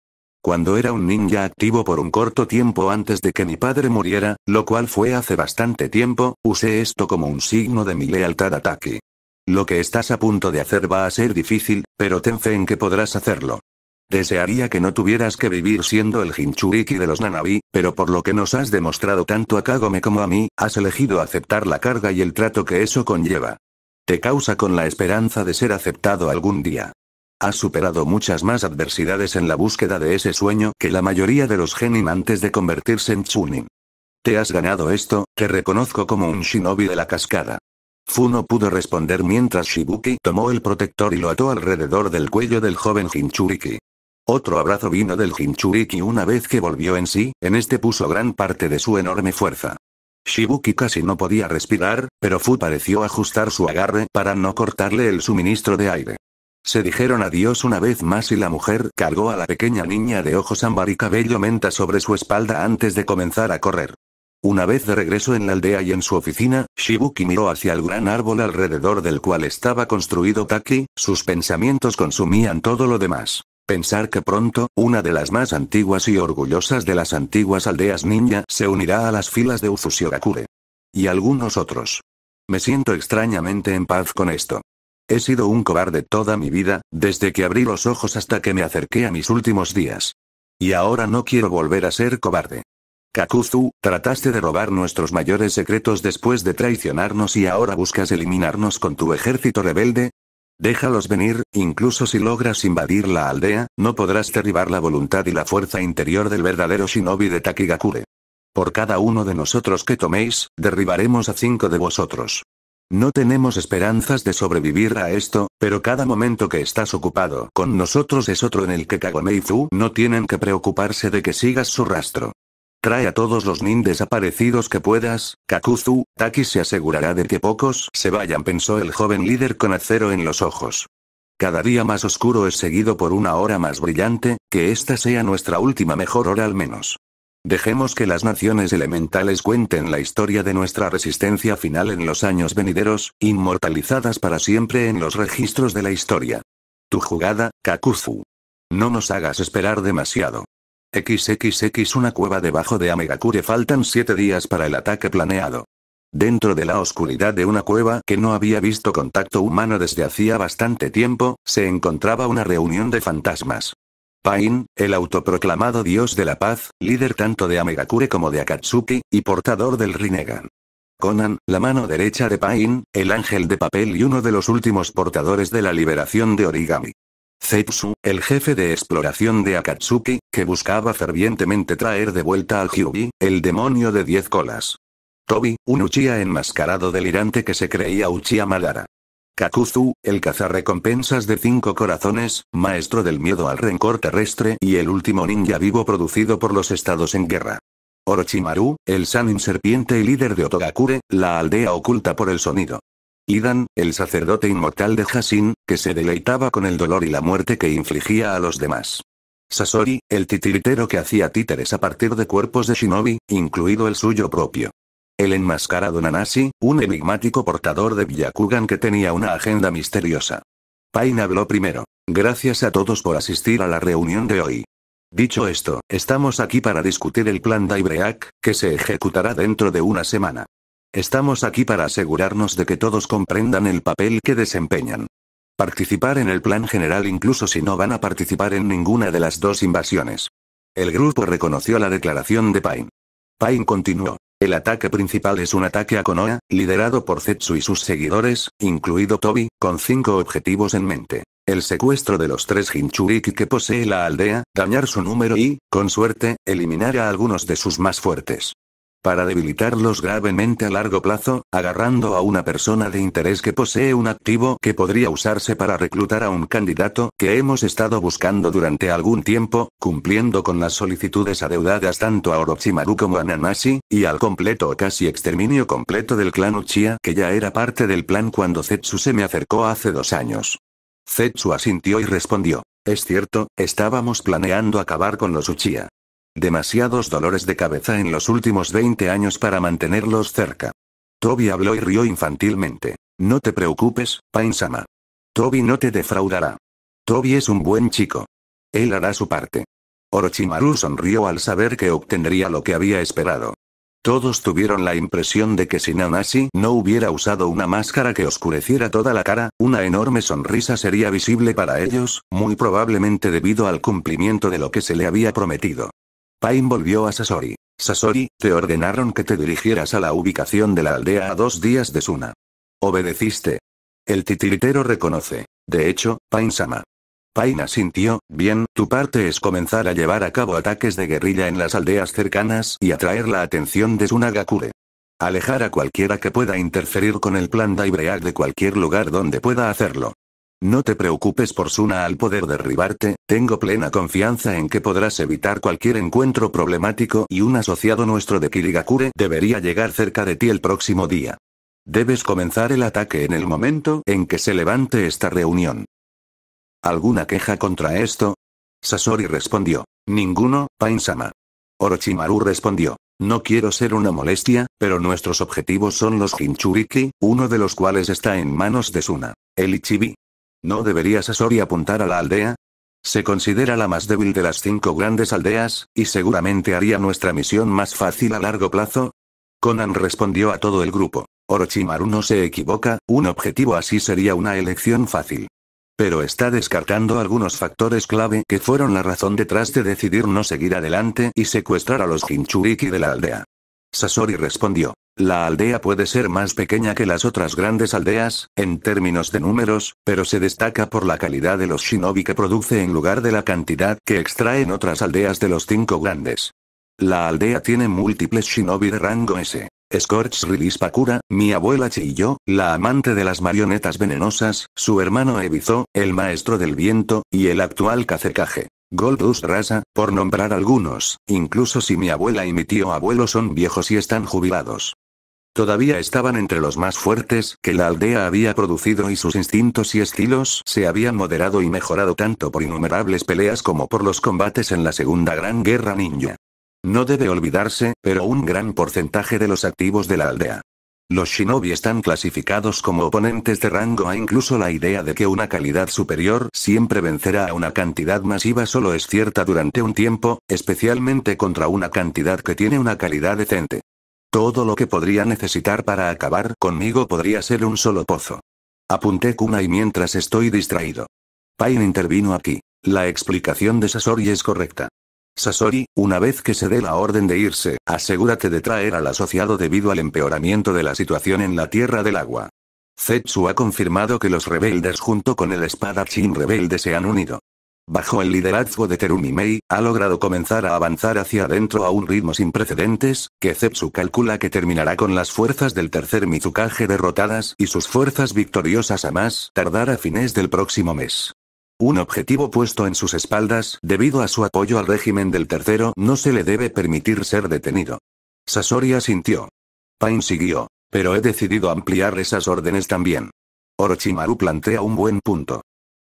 Cuando era un ninja activo por un corto tiempo antes de que mi padre muriera, lo cual fue hace bastante tiempo, usé esto como un signo de mi lealtad a Taki. Lo que estás a punto de hacer va a ser difícil, pero ten fe en que podrás hacerlo. Desearía que no tuvieras que vivir siendo el Hinchuriki de los Nanabi, pero por lo que nos has demostrado tanto a Kagome como a mí, has elegido aceptar la carga y el trato que eso conlleva. Te causa con la esperanza de ser aceptado algún día. Has superado muchas más adversidades en la búsqueda de ese sueño que la mayoría de los genin antes de convertirse en Chunin. Te has ganado esto, te reconozco como un shinobi de la cascada. Fu no pudo responder mientras Shibuki tomó el protector y lo ató alrededor del cuello del joven Hinchuriki. Otro abrazo vino del Jinchuriki una vez que volvió en sí, en este puso gran parte de su enorme fuerza. Shibuki casi no podía respirar, pero Fu pareció ajustar su agarre para no cortarle el suministro de aire. Se dijeron adiós una vez más y la mujer cargó a la pequeña niña de ojos ámbar y cabello menta sobre su espalda antes de comenzar a correr. Una vez de regreso en la aldea y en su oficina, Shibuki miró hacia el gran árbol alrededor del cual estaba construido Taki, sus pensamientos consumían todo lo demás. Pensar que pronto, una de las más antiguas y orgullosas de las antiguas aldeas ninja se unirá a las filas de Kakure Y algunos otros. Me siento extrañamente en paz con esto. He sido un cobarde toda mi vida, desde que abrí los ojos hasta que me acerqué a mis últimos días. Y ahora no quiero volver a ser cobarde. Kakuzu, trataste de robar nuestros mayores secretos después de traicionarnos y ahora buscas eliminarnos con tu ejército rebelde, Déjalos venir, incluso si logras invadir la aldea, no podrás derribar la voluntad y la fuerza interior del verdadero shinobi de Takigakure. Por cada uno de nosotros que toméis, derribaremos a cinco de vosotros. No tenemos esperanzas de sobrevivir a esto, pero cada momento que estás ocupado con nosotros es otro en el que Kagome y no tienen que preocuparse de que sigas su rastro. Trae a todos los nin desaparecidos que puedas, Kakuzu, Taki se asegurará de que pocos se vayan, pensó el joven líder con acero en los ojos. Cada día más oscuro es seguido por una hora más brillante, que esta sea nuestra última mejor hora al menos. Dejemos que las naciones elementales cuenten la historia de nuestra resistencia final en los años venideros, inmortalizadas para siempre en los registros de la historia. Tu jugada, Kakuzu. No nos hagas esperar demasiado. XXX Una cueva debajo de Amegakure faltan 7 días para el ataque planeado. Dentro de la oscuridad de una cueva que no había visto contacto humano desde hacía bastante tiempo, se encontraba una reunión de fantasmas. Pain, el autoproclamado dios de la paz, líder tanto de Amegakure como de Akatsuki, y portador del Rinnegan. Conan, la mano derecha de Pain, el ángel de papel y uno de los últimos portadores de la liberación de origami. Zetsu, el jefe de exploración de Akatsuki, que buscaba fervientemente traer de vuelta al Hyugi, el demonio de diez colas. Tobi, un Uchiha enmascarado delirante que se creía Uchiha Madara. Kakuzu, el cazarrecompensas de cinco corazones, maestro del miedo al rencor terrestre y el último ninja vivo producido por los estados en guerra. Orochimaru, el Sanin serpiente y líder de Otogakure, la aldea oculta por el sonido. Idan, el sacerdote inmortal de Hasin, que se deleitaba con el dolor y la muerte que infligía a los demás. Sasori, el titiritero que hacía títeres a partir de cuerpos de shinobi, incluido el suyo propio. El enmascarado Nanasi, un enigmático portador de Byakugan que tenía una agenda misteriosa. Pain habló primero. Gracias a todos por asistir a la reunión de hoy. Dicho esto, estamos aquí para discutir el plan Daibreak, que se ejecutará dentro de una semana. Estamos aquí para asegurarnos de que todos comprendan el papel que desempeñan. Participar en el plan general incluso si no van a participar en ninguna de las dos invasiones. El grupo reconoció la declaración de Payne. Payne continuó. El ataque principal es un ataque a Konoha, liderado por Zetsu y sus seguidores, incluido Toby, con cinco objetivos en mente. El secuestro de los tres Hinchuriki que posee la aldea, dañar su número y, con suerte, eliminar a algunos de sus más fuertes para debilitarlos gravemente a largo plazo, agarrando a una persona de interés que posee un activo que podría usarse para reclutar a un candidato que hemos estado buscando durante algún tiempo, cumpliendo con las solicitudes adeudadas tanto a Orochimaru como a Nanashi, y al completo o casi exterminio completo del clan Uchiha que ya era parte del plan cuando Zetsu se me acercó hace dos años. Zetsu asintió y respondió. Es cierto, estábamos planeando acabar con los Uchiha. Demasiados dolores de cabeza en los últimos 20 años para mantenerlos cerca. Toby habló y rió infantilmente. No te preocupes, Painsama. Toby no te defraudará. Toby es un buen chico. Él hará su parte. Orochimaru sonrió al saber que obtendría lo que había esperado. Todos tuvieron la impresión de que si Nanashi no hubiera usado una máscara que oscureciera toda la cara, una enorme sonrisa sería visible para ellos, muy probablemente debido al cumplimiento de lo que se le había prometido. Pain volvió a Sasori. Sasori, te ordenaron que te dirigieras a la ubicación de la aldea a dos días de Suna. Obedeciste. El titiritero reconoce. De hecho, Pain-sama. Pain asintió, bien, tu parte es comenzar a llevar a cabo ataques de guerrilla en las aldeas cercanas y atraer la atención de Sunagakure. Alejar a cualquiera que pueda interferir con el plan Daibreak de cualquier lugar donde pueda hacerlo. No te preocupes por Suna al poder derribarte, tengo plena confianza en que podrás evitar cualquier encuentro problemático y un asociado nuestro de Kirigakure debería llegar cerca de ti el próximo día. Debes comenzar el ataque en el momento en que se levante esta reunión. ¿Alguna queja contra esto? Sasori respondió. Ninguno, Pain-sama. Orochimaru respondió. No quiero ser una molestia, pero nuestros objetivos son los Hinchuriki, uno de los cuales está en manos de Suna. El Ichibi, ¿No debería Sasori apuntar a la aldea? Se considera la más débil de las cinco grandes aldeas, y seguramente haría nuestra misión más fácil a largo plazo. Conan respondió a todo el grupo. Orochimaru no se equivoca, un objetivo así sería una elección fácil. Pero está descartando algunos factores clave que fueron la razón detrás de decidir no seguir adelante y secuestrar a los Jinchuriki de la aldea. Sasori respondió. La aldea puede ser más pequeña que las otras grandes aldeas, en términos de números, pero se destaca por la calidad de los shinobi que produce en lugar de la cantidad que extraen otras aldeas de los cinco grandes. La aldea tiene múltiples shinobi de rango S. Scorch Ridis Pakura, mi abuela Chiyo, la amante de las marionetas venenosas, su hermano Ebizo, el maestro del viento, y el actual cacercaje. Goldus Rasa, por nombrar algunos, incluso si mi abuela y mi tío abuelo son viejos y están jubilados todavía estaban entre los más fuertes que la aldea había producido y sus instintos y estilos se habían moderado y mejorado tanto por innumerables peleas como por los combates en la Segunda Gran Guerra Ninja. No debe olvidarse, pero un gran porcentaje de los activos de la aldea. Los shinobi están clasificados como oponentes de rango A incluso la idea de que una calidad superior siempre vencerá a una cantidad masiva solo es cierta durante un tiempo, especialmente contra una cantidad que tiene una calidad decente. Todo lo que podría necesitar para acabar conmigo podría ser un solo pozo. Apunté Kuna y mientras estoy distraído. Pain intervino aquí. La explicación de Sasori es correcta. Sasori, una vez que se dé la orden de irse, asegúrate de traer al asociado debido al empeoramiento de la situación en la Tierra del Agua. Zetsu ha confirmado que los rebeldes junto con el chin rebelde se han unido bajo el liderazgo de Terumi Mei, ha logrado comenzar a avanzar hacia adentro a un ritmo sin precedentes, que Zetsu calcula que terminará con las fuerzas del tercer Mizukage derrotadas y sus fuerzas victoriosas a más tardar a fines del próximo mes. Un objetivo puesto en sus espaldas, debido a su apoyo al régimen del tercero, no se le debe permitir ser detenido. Sasori asintió. Pain siguió. Pero he decidido ampliar esas órdenes también. Orochimaru plantea un buen punto.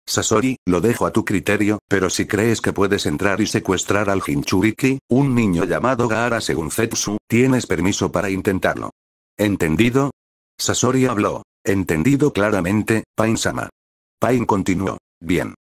Sasori, lo dejo a tu criterio, pero si crees que puedes entrar y secuestrar al Hinchuriki, un niño llamado Gaara según Zetsu, tienes permiso para intentarlo. ¿Entendido? Sasori habló. Entendido claramente, Pain-sama. Pain continuó. Bien.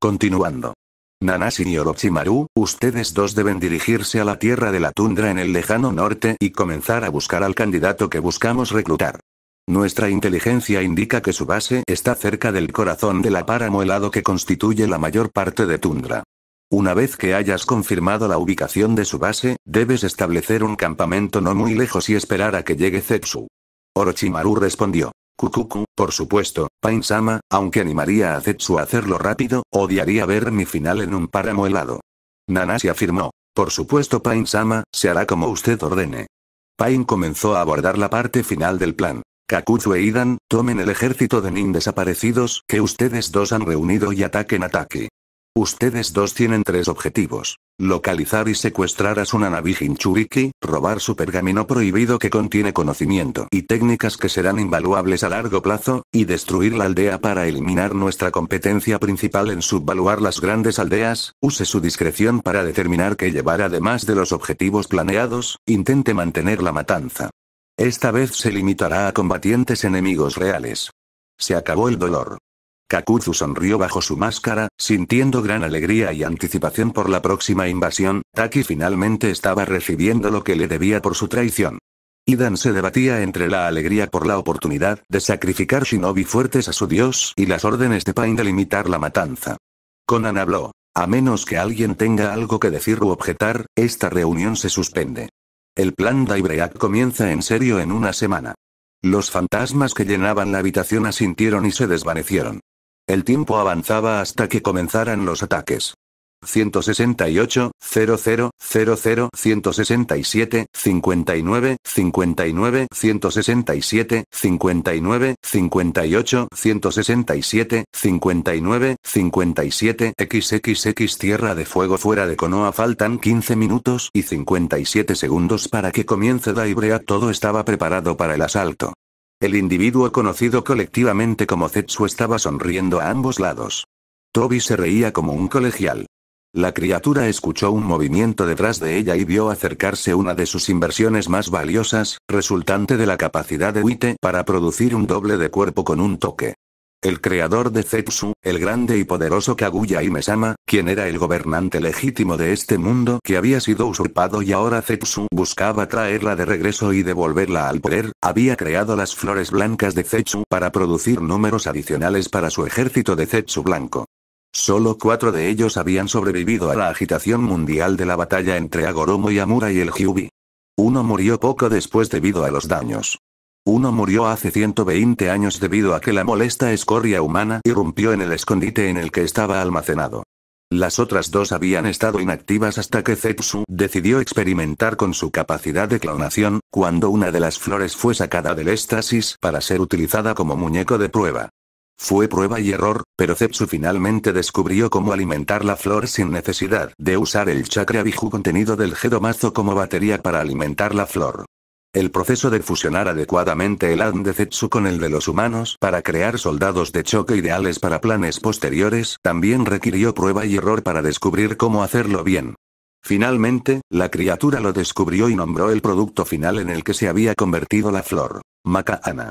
Continuando. Nanashi y Orochimaru, ustedes dos deben dirigirse a la tierra de la tundra en el lejano norte y comenzar a buscar al candidato que buscamos reclutar. Nuestra inteligencia indica que su base está cerca del corazón del páramo helado que constituye la mayor parte de tundra. Una vez que hayas confirmado la ubicación de su base, debes establecer un campamento no muy lejos y esperar a que llegue Zetsu. Orochimaru respondió. Kukuku, por supuesto, Pain-sama, aunque animaría a Zetsu a hacerlo rápido, odiaría ver mi final en un páramo helado. Nanashi afirmó. Por supuesto Pain-sama, se hará como usted ordene. Pain comenzó a abordar la parte final del plan. Kakuzu e Idan, tomen el ejército de nin desaparecidos que ustedes dos han reunido y ataquen ataque. Ustedes dos tienen tres objetivos. Localizar y secuestrar a Sunanabi Hinchuriki, robar su pergamino prohibido que contiene conocimiento y técnicas que serán invaluables a largo plazo, y destruir la aldea para eliminar nuestra competencia principal en subvaluar las grandes aldeas, use su discreción para determinar que llevar además de los objetivos planeados, intente mantener la matanza. Esta vez se limitará a combatientes enemigos reales. Se acabó el dolor. Kakuzu sonrió bajo su máscara, sintiendo gran alegría y anticipación por la próxima invasión, Taki finalmente estaba recibiendo lo que le debía por su traición. Idan se debatía entre la alegría por la oportunidad de sacrificar shinobi fuertes a su dios y las órdenes de Pain de limitar la matanza. Conan habló. A menos que alguien tenga algo que decir u objetar, esta reunión se suspende. El plan Daibreak comienza en serio en una semana. Los fantasmas que llenaban la habitación asintieron y se desvanecieron. El tiempo avanzaba hasta que comenzaran los ataques. 168, 00, 00, 167, 59, 59, 167, 59, 58, 167, 59, 57, XXX Tierra de Fuego fuera de Konoa, faltan 15 minutos y 57 segundos para que comience Daibrea todo estaba preparado para el asalto. El individuo conocido colectivamente como Zetsu estaba sonriendo a ambos lados. Toby se reía como un colegial. La criatura escuchó un movimiento detrás de ella y vio acercarse una de sus inversiones más valiosas, resultante de la capacidad de Uite para producir un doble de cuerpo con un toque. El creador de Zetsu, el grande y poderoso Kaguya Mesama, quien era el gobernante legítimo de este mundo que había sido usurpado y ahora Zetsu buscaba traerla de regreso y devolverla al poder, había creado las flores blancas de Zetsu para producir números adicionales para su ejército de Zetsu blanco. Solo cuatro de ellos habían sobrevivido a la agitación mundial de la batalla entre Agoromo y Amura y el Hyubi. Uno murió poco después debido a los daños. Uno murió hace 120 años debido a que la molesta escoria humana irrumpió en el escondite en el que estaba almacenado. Las otras dos habían estado inactivas hasta que Zetsu decidió experimentar con su capacidad de clonación, cuando una de las flores fue sacada del éxtasis para ser utilizada como muñeco de prueba. Fue prueba y error, pero Zetsu finalmente descubrió cómo alimentar la flor sin necesidad de usar el chakra biju contenido del Gedomazo como batería para alimentar la flor. El proceso de fusionar adecuadamente el ADN de Zetsu con el de los humanos para crear soldados de choque ideales para planes posteriores también requirió prueba y error para descubrir cómo hacerlo bien. Finalmente, la criatura lo descubrió y nombró el producto final en el que se había convertido la flor, Ana.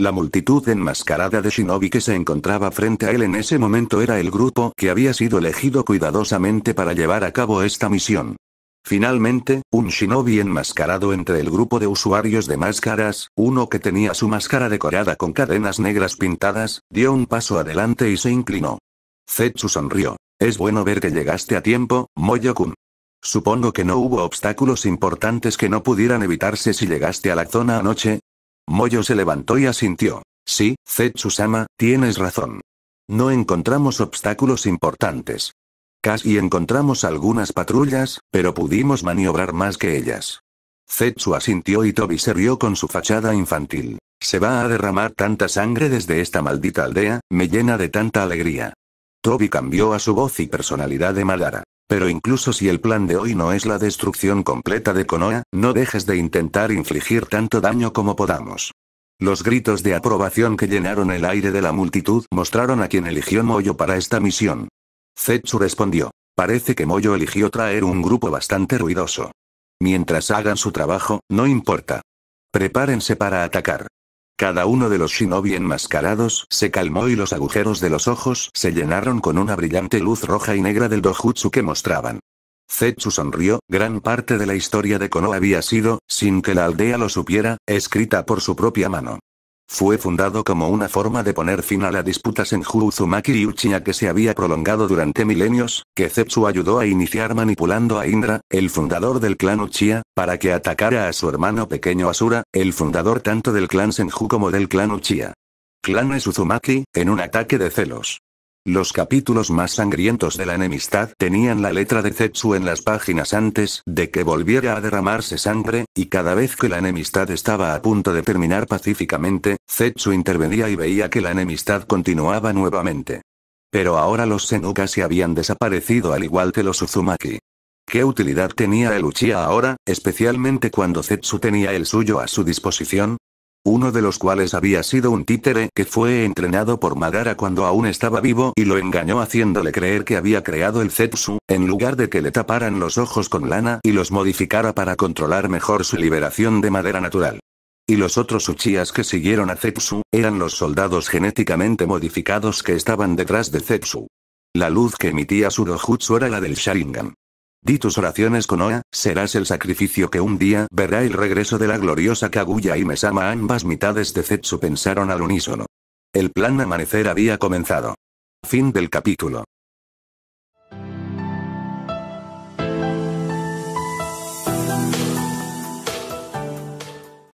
La multitud enmascarada de shinobi que se encontraba frente a él en ese momento era el grupo que había sido elegido cuidadosamente para llevar a cabo esta misión. Finalmente, un shinobi enmascarado entre el grupo de usuarios de máscaras, uno que tenía su máscara decorada con cadenas negras pintadas, dio un paso adelante y se inclinó. Zetsu sonrió. Es bueno ver que llegaste a tiempo, Moyokun. Supongo que no hubo obstáculos importantes que no pudieran evitarse si llegaste a la zona anoche, Moyo se levantó y asintió. Sí, Zetsu-sama, tienes razón. No encontramos obstáculos importantes. Casi encontramos algunas patrullas, pero pudimos maniobrar más que ellas. Zetsu asintió y Toby se rió con su fachada infantil. Se va a derramar tanta sangre desde esta maldita aldea, me llena de tanta alegría. Toby cambió a su voz y personalidad de Madara. Pero incluso si el plan de hoy no es la destrucción completa de Konoha, no dejes de intentar infligir tanto daño como podamos. Los gritos de aprobación que llenaron el aire de la multitud mostraron a quien eligió Moyo para esta misión. Zetsu respondió. Parece que Moyo eligió traer un grupo bastante ruidoso. Mientras hagan su trabajo, no importa. Prepárense para atacar. Cada uno de los shinobi enmascarados se calmó y los agujeros de los ojos se llenaron con una brillante luz roja y negra del dojutsu que mostraban. Zetsu sonrió, gran parte de la historia de Kono había sido, sin que la aldea lo supiera, escrita por su propia mano. Fue fundado como una forma de poner fin a la disputa Senju-Uzumaki y Uchiha que se había prolongado durante milenios, que Zetsu ayudó a iniciar manipulando a Indra, el fundador del clan Uchiha, para que atacara a su hermano pequeño Asura, el fundador tanto del clan Senju como del clan Uchiha. Clan Uzumaki, en un ataque de celos. Los capítulos más sangrientos de la enemistad tenían la letra de Zetsu en las páginas antes de que volviera a derramarse sangre, y cada vez que la enemistad estaba a punto de terminar pacíficamente, Zetsu intervenía y veía que la enemistad continuaba nuevamente. Pero ahora los Senuka se habían desaparecido al igual que los Uzumaki. ¿Qué utilidad tenía el Uchiha ahora, especialmente cuando Zetsu tenía el suyo a su disposición? uno de los cuales había sido un títere que fue entrenado por Madara cuando aún estaba vivo y lo engañó haciéndole creer que había creado el Zetsu, en lugar de que le taparan los ojos con lana y los modificara para controlar mejor su liberación de madera natural. Y los otros Uchiyas que siguieron a Zetsu, eran los soldados genéticamente modificados que estaban detrás de Zetsu. La luz que emitía su era la del Sharingan. Di tus oraciones con Oa, serás el sacrificio que un día verá el regreso de la gloriosa Kaguya y Mesama. Ambas mitades de Zetsu pensaron al unísono. El plan amanecer había comenzado. Fin del capítulo.